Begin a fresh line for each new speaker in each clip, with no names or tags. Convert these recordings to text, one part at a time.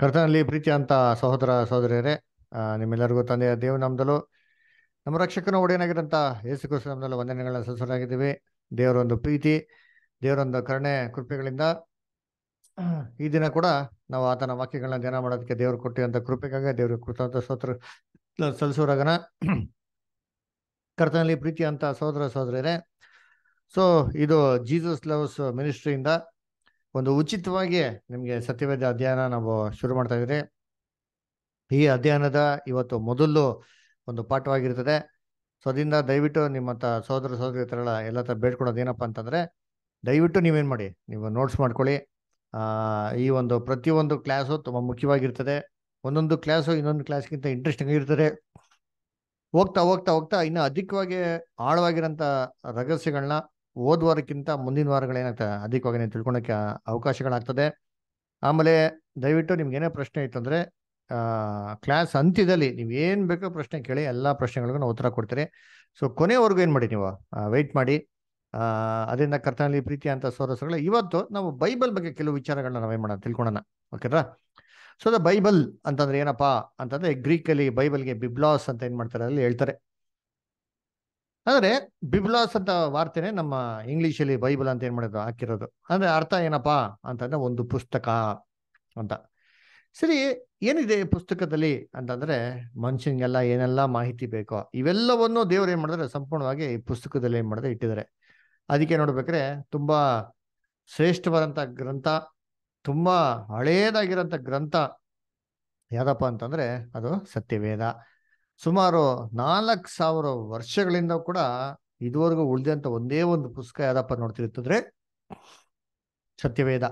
ಕರ್ತನಲ್ಲಿ ಪ್ರೀತಿ ಅಂತ ಸಹೋದರ ಸಹೋದರಿಯರೇ ನಿಮ್ಮೆಲ್ಲರಿಗೂ ತಂದೆಯ ನಮ್ದಲು ನಮ್ಮ ರಕ್ಷಕನ ಒಡೆಯನಾಗಿದ್ದಂಥ ಯೇಸು ಕೃಷ್ಣ ನಮ್ದಲ್ಲೂ ವಂದನೆಗಳನ್ನ ಸಲ್ಲಿಸಲಾಗಿದ್ದೀವಿ ದೇವರೊಂದು ಪ್ರೀತಿ ದೇವರೊಂದು ಕರುಣೆ ಕೃಪೆಗಳಿಂದ ಈ ದಿನ ಕೂಡ ನಾವು ಆತನ ವಾಕ್ಯಗಳನ್ನ ಧ್ಯಾನ ಮಾಡೋದಕ್ಕೆ ದೇವರು ಕೊಟ್ಟಿರುವಂಥ ಕೃಪೆಗಾಗಿ ದೇವರ ಕೃತಾಂತ ಸ್ತೋತ್ರ ಸಲ್ಲಿಸೋರಾಗನ ಕರ್ತನಲ್ಲಿ ಪ್ರೀತಿ ಅಂತ ಸಹೋದರ ಸಹೋದರಿಯರೇ ಸೊ ಇದು ಜೀಸಸ್ ಲವ್ಸ್ ಮಿನಿಸ್ಟ್ರಿಯಿಂದ ಒಂದು ಉಚಿತವಾಗಿ ನಿಮಗೆ ಸತ್ಯವೇದ ಅಧ್ಯಯನ ನಾವು ಶುರು ಮಾಡ್ತಾ ಇದ್ದೀರಿ ಈ ಅಧ್ಯಯನದ ಇವತ್ತು ಮೊದಲು ಒಂದು ಪಾಠವಾಗಿರ್ತದೆ ಸೊ ಅದರಿಂದ ದಯವಿಟ್ಟು ನಿಮ್ಮ ಸಹೋದರ ಸಹೋದರಿ ಥರ ಎಲ್ಲ ಥರ ಬೇಡ್ಕೊಡೋದು ಏನಪ್ಪ ಅಂತಂದರೆ ದಯವಿಟ್ಟು ನೀವೇನು ಮಾಡಿ ನೀವು ನೋಟ್ಸ್ ಮಾಡ್ಕೊಳ್ಳಿ ಈ ಒಂದು ಪ್ರತಿಯೊಂದು ಕ್ಲಾಸು ತುಂಬ ಮುಖ್ಯವಾಗಿರ್ತದೆ ಒಂದೊಂದು ಕ್ಲಾಸು ಇನ್ನೊಂದು ಕ್ಲಾಸ್ಗಿಂತ ಇಂಟ್ರೆಸ್ಟಿಂಗ್ ಇರ್ತದೆ ಹೋಗ್ತಾ ಹೋಗ್ತಾ ಹೋಗ್ತಾ ಇನ್ನೂ ಅಧಿಕವಾಗಿ ಆಳವಾಗಿರೋಂಥ ರಹಸ್ಯಗಳನ್ನ ಹೋದ ವಾರಕ್ಕಿಂತ ಮುಂದಿನ ವಾರಗಳೇನಾಗ್ತದೆ ಅಧಿಕವಾಗಿ ನೀವು ತಿಳ್ಕೊಳಕ್ಕೆ ಅವಕಾಶಗಳಾಗ್ತದೆ ಆಮೇಲೆ ದಯವಿಟ್ಟು ನಿಮ್ಗೆ ಏನೇ ಪ್ರಶ್ನೆ ಇತ್ತು ಅಂದರೆ ಕ್ಲಾಸ್ ಅಂತ್ಯದಲ್ಲಿ ನೀವು ಏನು ಬೇಕೋ ಪ್ರಶ್ನೆ ಕೇಳಿ ಎಲ್ಲ ಪ್ರಶ್ನೆಗಳಿಗೂ ನಾವು ಉತ್ತರ ಕೊಡ್ತೀರಿ ಸೊ ಕೊನೆವರೆಗೂ ಏನು ಮಾಡಿ ನೀವು ವೆಯ್ಟ್ ಮಾಡಿ ಅದರಿಂದ ಕರ್ತನಲ್ಲಿ ಪ್ರೀತಿ ಅಂತ ಸೋರಸಗಳು ಇವತ್ತು ನಾವು ಬೈಬಲ್ ಬಗ್ಗೆ ಕೆಲವು ವಿಚಾರಗಳನ್ನ ನಾವೇನು ಮಾಡೋಣ ತಿಳ್ಕೊಳೋಣ ಓಕೆರಾ ಸೊ ದ ಬೈಬಲ್ ಅಂತಂದ್ರೆ ಏನಪ್ಪಾ ಅಂತಂದ್ರೆ ಗ್ರೀಕಲ್ಲಿ ಬೈಬಲ್ಗೆ ಬಿಬ್ಲಾಸ್ ಅಂತ ಏನು ಮಾಡ್ತಾರೆ ಅಲ್ಲಿ ಹೇಳ್ತಾರೆ ಆದರೆ ಬಿಬ್ಲಾಸ್ ಅಂತ ವಾರ್ತೆನೆ ನಮ್ಮ ಇಂಗ್ಲೀಷಲ್ಲಿ ಬೈಬಲ್ ಅಂತ ಏನ್ ಮಾಡೋದು ಹಾಕಿರೋದು ಅಂದ್ರೆ ಅರ್ಥ ಏನಪ್ಪಾ ಅಂತಂದ್ರೆ ಒಂದು ಪುಸ್ತಕ ಅಂತ ಸರಿ ಏನಿದೆ ಈ ಪುಸ್ತಕದಲ್ಲಿ ಅಂತಂದ್ರೆ ಮನುಷ್ಯನಿಗೆಲ್ಲ ಏನೆಲ್ಲ ಮಾಹಿತಿ ಬೇಕೋ ಇವೆಲ್ಲವನ್ನು ದೇವ್ರು ಏನ್ ಮಾಡಿದ್ರೆ ಸಂಪೂರ್ಣವಾಗಿ ಈ ಪುಸ್ತಕದಲ್ಲಿ ಏನ್ ಮಾಡಿದ್ರೆ ಇಟ್ಟಿದ್ದಾರೆ ಅದಕ್ಕೆ ನೋಡ್ಬೇಕ್ರೆ ತುಂಬಾ ಶ್ರೇಷ್ಠವಾದಂತ ಗ್ರಂಥ ತುಂಬಾ ಹಳೇದಾಗಿರೋಂಥ ಗ್ರಂಥ ಯಾವ್ದಪ್ಪ ಅಂತಂದ್ರೆ ಅದು ಸತ್ಯವೇದ ಸುಮಾರು ನಾಲ್ಕು ಸಾವಿರ ವರ್ಷಗಳಿಂದ ಕೂಡ ಇದುವರೆಗೂ ಉಳಿದಂತ ಒಂದೇ ಒಂದು ಪುಸ್ತಕ ಯಾವ್ದಪ್ಪ ನೋಡ್ತಿರ್ತದ್ರೆ ಸತ್ಯವೇದ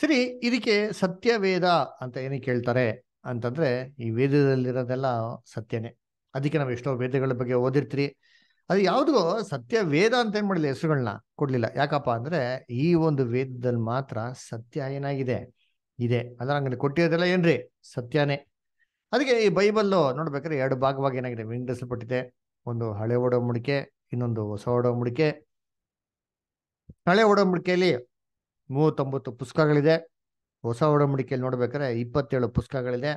ಸರಿ ಇದಕ್ಕೆ ಸತ್ಯವೇದ ಅಂತ ಏನಕ್ಕೆ ಹೇಳ್ತಾರೆ ಅಂತಂದ್ರೆ ಈ ವೇದದಲ್ಲಿರೋದೆಲ್ಲ ಸತ್ಯನೇ ಅದಕ್ಕೆ ನಾವು ಎಷ್ಟೋ ವೇದಗಳ ಬಗ್ಗೆ ಓದಿರ್ತೀರಿ ಅದು ಯಾವುದೋ ಸತ್ಯ ವೇದ ಅಂತ ಏನ್ ಮಾಡಿಲ್ಲ ಹೆಸರುಗಳನ್ನ ಕೊಡ್ಲಿಲ್ಲ ಯಾಕಪ್ಪ ಅಂದ್ರೆ ಈ ಒಂದು ವೇದದಲ್ಲಿ ಮಾತ್ರ ಸತ್ಯ ಏನಾಗಿದೆ ಇದೆ ಅದ್ರ ಹಂಗಲ್ಲಿ ಕೊಟ್ಟಿರೋದೆಲ್ಲ ಏನ್ರಿ ಸತ್ಯನೇ ಅದಕ್ಕೆ ಈ ಬೈಬಲ್ಲು ನೋಡ್ಬೇಕಾದ್ರೆ ಎರಡು ಭಾಗವಾಗಿ ಏನಾಗಿದೆ ವಿಂಗಡಿಸಲ್ಪಟ್ಟಿದೆ ಒಂದು ಹಳೆ ಒಡಂಬಡಿಕೆ ಇನ್ನೊಂದು ಹೊಸ ಮುಡಿಕೆ ಹಳೆ ಒಡಂಬಡಿಕೆಯಲ್ಲಿ ಮೂವತ್ತೊಂಬತ್ತು ಪುಸ್ತಕಗಳಿದೆ ಹೊಸ ಒಡಂಬಡಿಕೆಯಲ್ಲಿ ನೋಡ್ಬೇಕಾದ್ರೆ ಇಪ್ಪತ್ತೇಳು ಪುಸ್ತಕಗಳಿದೆ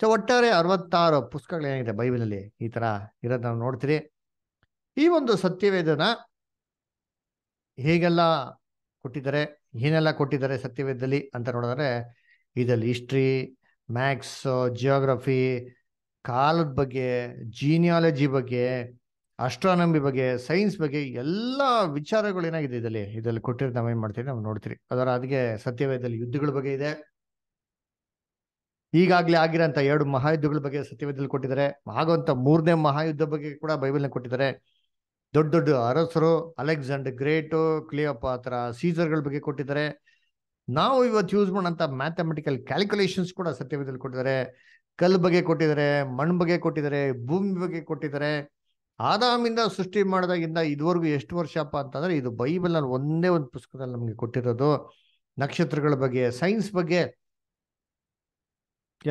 ಸೊ ಒಟ್ಟಾರೆ ಅರವತ್ತಾರು ಪುಸ್ತಕಗಳು ಏನಾಗಿದೆ ಬೈಬಲಲ್ಲಿ ಈ ಥರ ಇರೋದು ನಾವು ನೋಡ್ತೀರಿ ಈ ಒಂದು ಸತ್ಯವೇದನ ಹೇಗೆಲ್ಲ ಕೊಟ್ಟಿದ್ದಾರೆ ಏನೆಲ್ಲ ಕೊಟ್ಟಿದ್ದಾರೆ ಸತ್ಯವೇದದಲ್ಲಿ ಅಂತ ನೋಡಿದ್ರೆ ಇದರಲ್ಲಿ ಹಿಸ್ಟ್ರಿ ಮ್ಯಾಥ್ಸ್ ಜಿಯೋಗ್ರಫಿ ಕಾಲದ ಬಗ್ಗೆ ಜೀನಿಯಾಲಜಿ ಬಗ್ಗೆ ಅಸ್ಟ್ರಾನಮಿ ಬಗ್ಗೆ ಸೈನ್ಸ್ ಬಗ್ಗೆ ಎಲ್ಲ ವಿಚಾರಗಳು ಏನಾಗಿದೆ ಇದರಲ್ಲಿ ಇದರಲ್ಲಿ ಕೊಟ್ಟಿರೋದು ನಾವೇನ್ ಮಾಡ್ತೀವಿ ನಾವು ನೋಡ್ತೀರಿ ಅದರ ಅದಕ್ಕೆ ಸತ್ಯವೇದದಲ್ಲಿ ಯುದ್ಧಗಳ ಬಗ್ಗೆ ಇದೆ ಈಗಾಗಲೇ ಆಗಿರೋಂಥ ಎರಡು ಮಹಾಯುದ್ಧಗಳ ಬಗ್ಗೆ ಸತ್ಯವೇದದಲ್ಲಿ ಕೊಟ್ಟಿದ್ದಾರೆ ಆಗುವಂಥ ಮೂರನೇ ಮಹಾಯುದ್ಧ ಬಗ್ಗೆ ಕೂಡ ಬೈಬಲ್ನ ಕೊಟ್ಟಿದ್ದಾರೆ ದೊಡ್ಡ ದೊಡ್ಡ ಅರಸರು ಅಲೆಕ್ಸಾಂಡರ್ ಗ್ರೇಟು ಕ್ಲಿಯೋಪಾತ್ರ ಸೀಸರ್ಗಳ ಬಗ್ಗೆ ಕೊಟ್ಟಿದ್ದಾರೆ ನಾವು ಇವತ್ತು ಯೂಸ್ ಮಾಡೋಂಥ ಮ್ಯಾಥಮೆಟಿಕಲ್ ಕ್ಯಾಲ್ಕುಲೇಷನ್ಸ್ ಕೂಡ ಸತ್ಯವೇದಲ್ಲಿ ಕೊಟ್ಟಿದ್ದಾರೆ ಕಲ್ ಬಗ್ಗೆ ಕೊಟ್ಟಿದ್ದಾರೆ ಮಣ್ಣು ಬಗ್ಗೆ ಕೊಟ್ಟಿದ್ದಾರೆ ಭೂಮಿ ಬಗ್ಗೆ ಕೊಟ್ಟಿದ್ದಾರೆ ಆದಾಮಿಂದ ಸೃಷ್ಟಿ ಮಾಡಿದಾಗಿಂದ ಇದುವರೆಗೂ ಎಷ್ಟು ವರ್ಷಪ್ಪ ಅಂತಂದರೆ ಇದು ಬೈಬಲ್ ಒಂದೇ ಒಂದು ಪುಸ್ತಕದಲ್ಲಿ ನಮಗೆ ಕೊಟ್ಟಿರೋದು ನಕ್ಷತ್ರಗಳ ಬಗ್ಗೆ ಸೈನ್ಸ್ ಬಗ್ಗೆ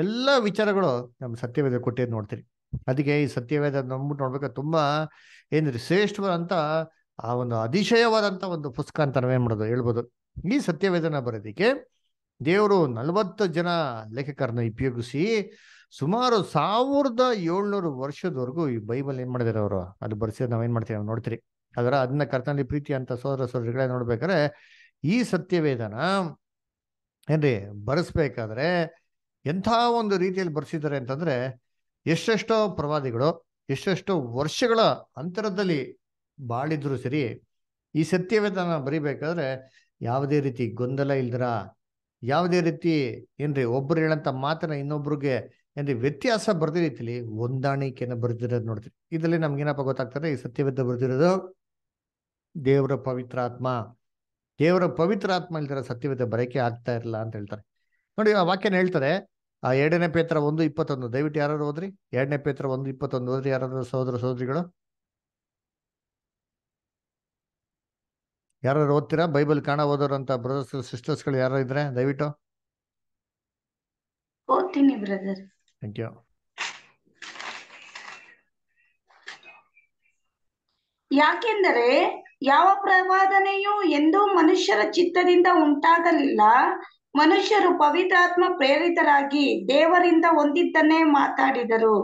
ಎಲ್ಲ ವಿಚಾರಗಳು ನಮ್ಮ ಸತ್ಯವೇದ ಕೊಟ್ಟಿದ್ದು ನೋಡ್ತೀರಿ ಅದಕ್ಕೆ ಈ ಸತ್ಯವೇದ ನಂಬಿಟ್ಟು ನೋಡ್ಬೇಕಾದ್ರೆ ತುಂಬಾ ಏನ್ರಿ ಶ್ರೇಷ್ಠ ಅಂತ ಆ ಒಂದು ಅತಿಶಯವಾದಂಥ ಒಂದು ಪುಸ್ತಕ ಅಂತ ನಾವೇನು ಮಾಡೋದು ಹೇಳ್ಬೋದು ಈ ಸತ್ಯವೇದನ ಬರೋದಕ್ಕೆ ದೇವರು ನಲವತ್ತು ಜನ ಲೇಖಕರನ್ನ ಉಪಯೋಗಿಸಿ ಸುಮಾರು ಸಾವಿರದ ಏಳ್ನೂರು ವರ್ಷದವರೆಗೂ ಈ ಬೈಬಲ್ ಏನು ಮಾಡಿದಾರೆ ಅವರು ಅದು ನಾವು ನಾವೇನ್ ಮಾಡ್ತೀವಿ ನಾವು ನೋಡ್ತೀರಿ ಅದರ ಅದನ್ನ ಕರ್ತನಲ್ಲಿ ಪ್ರೀತಿ ಅಂತ ಸೋದರ ಸೋದರಿಗಳೇ ನೋಡ್ಬೇಕಾದ್ರೆ ಈ ಸತ್ಯವೇದನ ಏನ್ರಿ ಬರೆಸ್ಬೇಕಾದ್ರೆ ಎಂಥ ಒಂದು ರೀತಿಯಲ್ಲಿ ಬರ್ಸಿದ್ದಾರೆ ಅಂತಂದ್ರೆ ಎಷ್ಟೆಷ್ಟೋ ಪ್ರವಾದಿಗಳು ಎಷ್ಟೆಷ್ಟೋ ವರ್ಷಗಳ ಅಂತರದಲ್ಲಿ ಬಾಳಿದ್ರು ಸರಿ ಈ ಸತ್ಯವೇದನ ಬರಿಬೇಕಾದ್ರೆ ಯಾವುದೇ ರೀತಿ ಗೊಂದಲ ಇಲ್ದ್ರ ಯಾವುದೇ ರೀತಿ ಏನ್ರಿ ಒಬ್ರು ಹೇಳಂತ ಮಾತನ್ನ ಇನ್ನೊಬ್ರಿಗೆ ಏನ್ರಿ ವ್ಯತ್ಯಾಸ ಬರ್ದಿರೀತಿಲಿ ಹೊಂದಾಣಿಕೆಯನ್ನು ಬರ್ದಿರೋದು ನೋಡ್ತೀರಿ ಇದರಲ್ಲಿ ನಮ್ಗೇನಪ್ಪ ಗೊತ್ತಾಗ್ತದೆ ಈ ಸತ್ಯವೇದ ಬರ್ದಿರೋದು ದೇವರ ಪವಿತ್ರ ಆತ್ಮ ದೇವರ ಪವಿತ್ರ ಆತ್ಮ ಇಲ್ದಿರ ಸತ್ಯವೇದ ಬರಕೆ ಆಗ್ತಾ ಇರಲ್ಲ ಅಂತ ಹೇಳ್ತಾರೆ ನೋಡಿ ಆ ವಾಕ್ಯನ ಹೇಳ್ತಾರೆ ಆ ಎರಡನೇ ಪೇತ್ರ ಒಂದು ಇಪ್ಪತ್ತೊಂದು ದಯವಿಟ್ಟು ಯಾರಾದ್ರು ಓದ್ರಿ ಎರಡನೇ ಪೇತ್ರ ಒಂದು ಇಪ್ಪತ್ತೊಂದು ಓದ್ರಿ ಯಾರಾದ್ರೂ ಸಹೋದರ ಸಹೋದರಿಗಳು ಯಾರು ಓದ್ತೀರಾ ಬೈಬಲ್ ಕಾಣ ಓದೋರಂತ ಬ್ರದರ್ಸ್ ಗಳು ಯಾರು ಇದ್ರೆ ದಯವಿಟ್ಟು
ಓದ್ತೀನಿ ಬ್ರದರ್
ಥ್ಯಾಂಕ್ ಯು
ಯಾಕೆಂದರೆ ಯಾವ ಪ್ರವಾದನೆಯೂ ಎಂದೂ ಮನುಷ್ಯರ ಚಿತ್ತದಿಂದ ಉಂಟಾಗಲಿಲ್ಲ ಮನುಷ್ಯರು ಪವಿತ್ರಾತ್ಮ ಪ್ರೇರಿತರಾಗಿ ದೇವರಿಂದ ಹೊಂದಿದ್ದನ್ನೇ ಮಾತಾಡಿದರು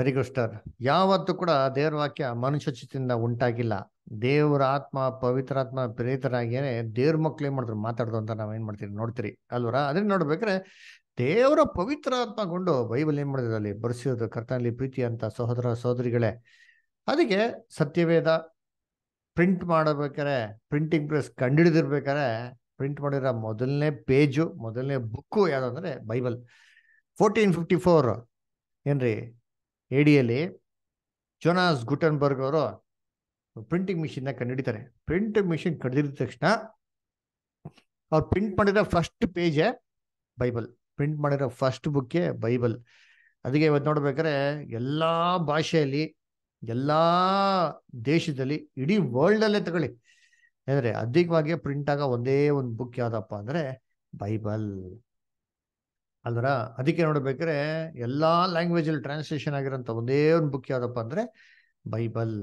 ವೆರಿ ಗುಡ್ ಸ್ಟಾರ್ ಯಾವತ್ತೂ ಕೂಡ ದೇವರ ವಾಕ್ಯ ಮನುಷ್ಯ ಚಿತ್ತದಿಂದ ಉಂಟಾಗಿಲ್ಲ ದೇವರ ಆತ್ಮ ಪವಿತ್ರಾತ್ಮ ಪ್ರೇತರಾಗಿಯೇ ದೇವ್ರ ಮಕ್ಳು ಏನ್ ಮಾಡ್ತಾರೆ ಮಾತಾಡೋದು ಅಂತ ನಾವೇನ್ ಮಾಡ್ತೀರಿ ನೋಡ್ತೀರಿ ಅಲ್ವರ ಅದನ್ನ ನೋಡ್ಬೇಕ್ರೆ ದೇವರ ಪವಿತ್ರಾತ್ಮಗೊಂಡು ಬೈಬಲ್ ಏನ್ ಮಾಡಿದ್ರು ಅಲ್ಲಿ ಬರ್ಸಿರೋದು ಕರ್ತನಲ್ಲಿ ಪ್ರೀತಿ ಅಂತ ಸಹೋದರ ಸಹೋದರಿಗಳೇ ಅದಕ್ಕೆ ಸತ್ಯವೇದ ಪ್ರಿಂಟ್ ಮಾಡಬೇಕಾರೆ ಪ್ರಿಂಟಿಂಗ್ ಪ್ರೆಸ್ ಕಂಡಿಡಿದಿರ್ಬೇಕಾರೆ ಪ್ರಿಂಟ್ ಮಾಡಿರೋ ಮೊದಲನೇ ಪೇಜು ಮೊದಲನೇ ಬುಕ್ಕು ಯಾವುದಂದ್ರೆ ಬೈಬಲ್ ಫೋರ್ಟೀನ್ ಫಿಫ್ಟಿ ಫೋರ್ ಏನ್ರಿ ಎಡಿಯಲ್ಲಿ ಜೊನಾಸ್ ಗುಟನ್ಬರ್ಗ್ ಅವರು ಪ್ರಿಂಟಿಂಗ್ ಮಿಷಿನ್ನ ಹಿಡಿತಾರೆ ಪ್ರಿಂಟ್ ಮಿಷಿನ್ ಕಂಡಿದ ತಕ್ಷಣ ಅವ್ರು ಪ್ರಿಂಟ್ ಮಾಡಿರೋ ಫಸ್ಟ್ ಪೇಜೇ ಬೈಬಲ್ ಪ್ರಿಂಟ್ ಮಾಡಿರೋ ಫಸ್ಟ್ ಬುಕ್ಕೇ ಬೈಬಲ್ ಅದಕ್ಕೆ ಇವತ್ತು ನೋಡ್ಬೇಕಾದ್ರೆ ಎಲ್ಲ ಭಾಷೆಯಲ್ಲಿ ಎಲ್ಲ ದೇಶದಲ್ಲಿ ಇಡೀ ವರ್ಲ್ಡಲ್ಲೇ ತಗೊಳ್ಳಿ ಅಂದರೆ ಅಧಿಕವಾಗಿ ಪ್ರಿಂಟ್ ಆಗೋ ಒಂದೇ ಒಂದು ಬುಕ್ ಯಾವುದಪ್ಪ ಅಂದರೆ ಬೈಬಲ್ ಅದರ ಅದಕ್ಕೆ ನೋಡ್ಬೇಕಾದ್ರೆ ಎಲ್ಲ ಲ್ಯಾಂಗ್ವೇಜಲ್ಲಿ ಟ್ರಾನ್ಸ್ಲೇಷನ್ ಆಗಿರೋಂಥ ಒಂದೇ ಒಂದು ಬುಕ್ ಯಾವುದಪ್ಪ ಅಂದರೆ ಬೈಬಲ್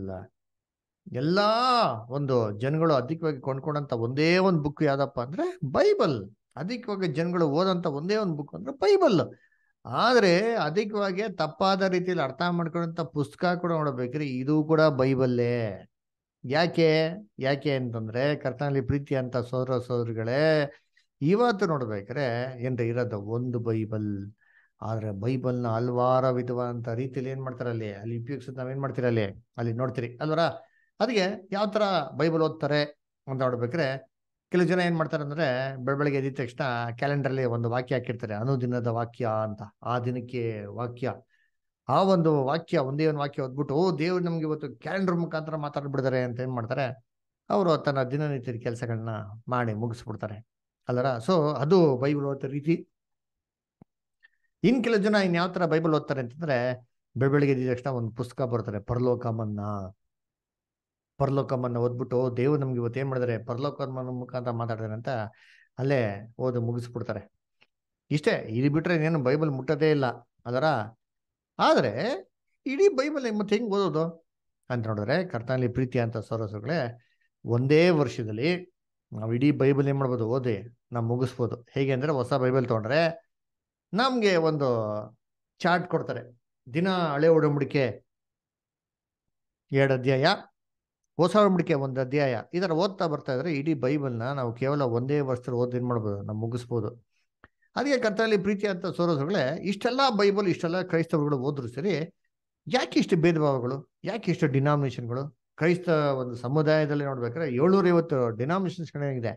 ಎಲ್ಲ ಒಂದು ಜನಗಳು ಅಧಿಕವಾಗಿ ಕೊಂಡ್ಕೊಂಡಂತ ಒಂದೇ ಒಂದು ಬುಕ್ ಯಾವ್ದಪ್ಪ ಅಂದ್ರೆ ಬೈಬಲ್ ಅಧಿಕವಾಗಿ ಜನಗಳು ಓದಂತ ಒಂದೇ ಒಂದು ಬುಕ್ ಅಂದ್ರೆ ಬೈಬಲ್ ಆದ್ರೆ ಅಧಿಕವಾಗಿ ತಪ್ಪಾದ ರೀತಿಯಲ್ಲಿ ಅರ್ಥ ಮಾಡ್ಕೊಂಡಂತ ಪುಸ್ತಕ ಕೂಡ ನೋಡ್ಬೇಕ್ರಿ ಇದು ಕೂಡ ಬೈಬಲ್ಲೇ ಯಾಕೆ ಯಾಕೆ ಅಂತಂದ್ರೆ ಕರ್ತನಲ್ಲಿ ಪ್ರೀತಿ ಅಂತ ಸೋದರ ಸೋದರಿಗಳೇ ಇವತ್ತು ನೋಡ್ಬೇಕ್ರೆ ಏನ್ ಇರೋದು ಒಂದು ಬೈಬಲ್ ಆದ್ರೆ ಬೈಬಲ್ನ ಹಲ್ವಾರ ವಿಧವಾದಂತ ರೀತಿಯಲ್ಲಿ ಏನ್ ಮಾಡ್ತಾರಲ್ಲಿ ಅಲ್ಲಿ ಉಪಯೋಗಿಸೋದು ನಾವೇನ್ ಮಾಡ್ತೀರಲ್ಲಿ ಅಲ್ಲಿ ನೋಡ್ತೀರಿ ಅಲ್ವರ ಅದಕ್ಕೆ ಯಾವ ಥರ ಬೈಬಲ್ ಓದ್ತಾರೆ ಅಂತ ನೋಡ್ಬೇಕ್ರೆ ಕೆಲವು ಜನ ಏನು ಮಾಡ್ತಾರೆ ಅಂದರೆ ಬೆಳಬೆಳಗ್ಗೆ ಎದ್ದ ತಕ್ಷಣ ಕ್ಯಾಲೆಂಡರಲ್ಲಿ ಒಂದು ವಾಕ್ಯ ಹಾಕಿರ್ತಾರೆ ಅನುದಿನದ ವಾಕ್ಯ ಅಂತ ಆ ದಿನಕ್ಕೆ ವಾಕ್ಯ ಆ ಒಂದು ವಾಕ್ಯ ಒಂದೇ ಒಂದು ವಾಕ್ಯ ಓದ್ಬಿಟ್ಟು ದೇವ್ರು ನಮ್ಗೆ ಇವತ್ತು ಕ್ಯಾಲೆಂಡರ್ ಮುಖಾಂತರ ಮಾತಾಡ್ಬಿಡ್ತಾರೆ ಅಂತ ಏನು ಮಾಡ್ತಾರೆ ಅವರು ತನ್ನ ದಿನನಿತ್ಯದ ಕೆಲಸಗಳನ್ನ ಮಾಡಿ ಮುಗಿಸ್ಬಿಡ್ತಾರೆ ಅಲ್ಲರ ಸೊ ಅದು ಬೈಬಲ್ ಓದೋ ರೀತಿ ಇನ್ ಕೆಲವು ಜನ ಇನ್ ಯಾವ ತರ ಬೈಬಲ್ ಓದ್ತಾರೆ ಅಂತಂದ್ರೆ ಬೆಳಬೆಳಗ್ಗೆ ತಕ್ಷಣ ಒಂದು ಪುಸ್ತಕ ಬರ್ತಾರೆ ಪರಲೋಕ ಮನ್ನಾ ಪರಲೋಕಮ್ಮನ್ನು ಓದ್ಬಿಟ್ಟು ದೇವ್ರು ನಮ್ಗೆ ಇವತ್ತು ಏನ್ ಮಾಡಿದ್ರೆ ಪರಲೋಕಮ್ಮನ ಮುಖಾಂತರ ಮಾತಾಡ್ತಾರೆ ಅಂತ ಅಲ್ಲೇ ಓದು ಮುಗಿಸ್ಬಿಡ್ತಾರೆ ಇಷ್ಟೇ ಇದು ಬಿಟ್ರೆ ಏನು ಬೈಬಲ್ ಮುಟ್ಟದೇ ಇಲ್ಲ ಅದರ ಆದರೆ ಇಡೀ ಬೈಬಲ್ ಮತ್ತೆ ಹೆಂಗೆ ಓದೋದು ಅಂತ ನೋಡಿದ್ರೆ ಕರ್ತನಲ್ಲಿ ಪ್ರೀತಿ ಅಂತ ಸರಸರುಗಳೇ ಒಂದೇ ವರ್ಷದಲ್ಲಿ ನಾವು ಇಡೀ ಬೈಬಲ್ ಏನು ಮಾಡ್ಬೋದು ಓದಿ ನಾವು ಮುಗಿಸ್ಬೋದು ಹೇಗೆ ಅಂದರೆ ಹೊಸ ಬೈಬಲ್ ತೊಗೊಂಡ್ರೆ ನಮಗೆ ಒಂದು ಚಾರ್ಟ್ ಕೊಡ್ತಾರೆ ದಿನ ಹಳೆ ಒಡಂಬಡಿಕೆ ಎರಡು ಅಧ್ಯಾಯ ಹೊಸ ಒಡಂಬಡಿಕೆ ಒಂದು ಅಧ್ಯಾಯ ಇದರ ಓದ್ತಾ ಬರ್ತಾ ಇದ್ರೆ ಇಡೀ ಬೈಬಲ್ನ ನಾವು ಕೇವಲ ಒಂದೇ ವರ್ಷದಲ್ಲಿ ಓದಿ ಏನು ಮಾಡ್ಬೋದು ನಾವು ಮುಗಿಸ್ಬೋದು ಅದಕ್ಕೆ ಕರ್ತಾಲಿ ಪ್ರೀತಿ ಅಂತ ಸೋರೋಸುಗಳೇ ಇಷ್ಟೆಲ್ಲ ಬೈಬಲ್ ಇಷ್ಟೆಲ್ಲ ಕ್ರೈಸ್ತವರುಗಳು ಓದ್ರು ಸರಿ ಯಾಕೆ ಇಷ್ಟು ಭೇದ ಭಾವಗಳು ಯಾಕೆ ಇಷ್ಟು ಡಿನಾಮಿನೇಷನ್ಗಳು ಕ್ರೈಸ್ತ ಒಂದು ಸಮುದಾಯದಲ್ಲಿ ನೋಡ್ಬೇಕಾದ್ರೆ ಏಳ್ನೂರ ಐವತ್ತು ಡಿನಾಮಿನೇಷನ್ಸ್ಗಳೇನಿದೆ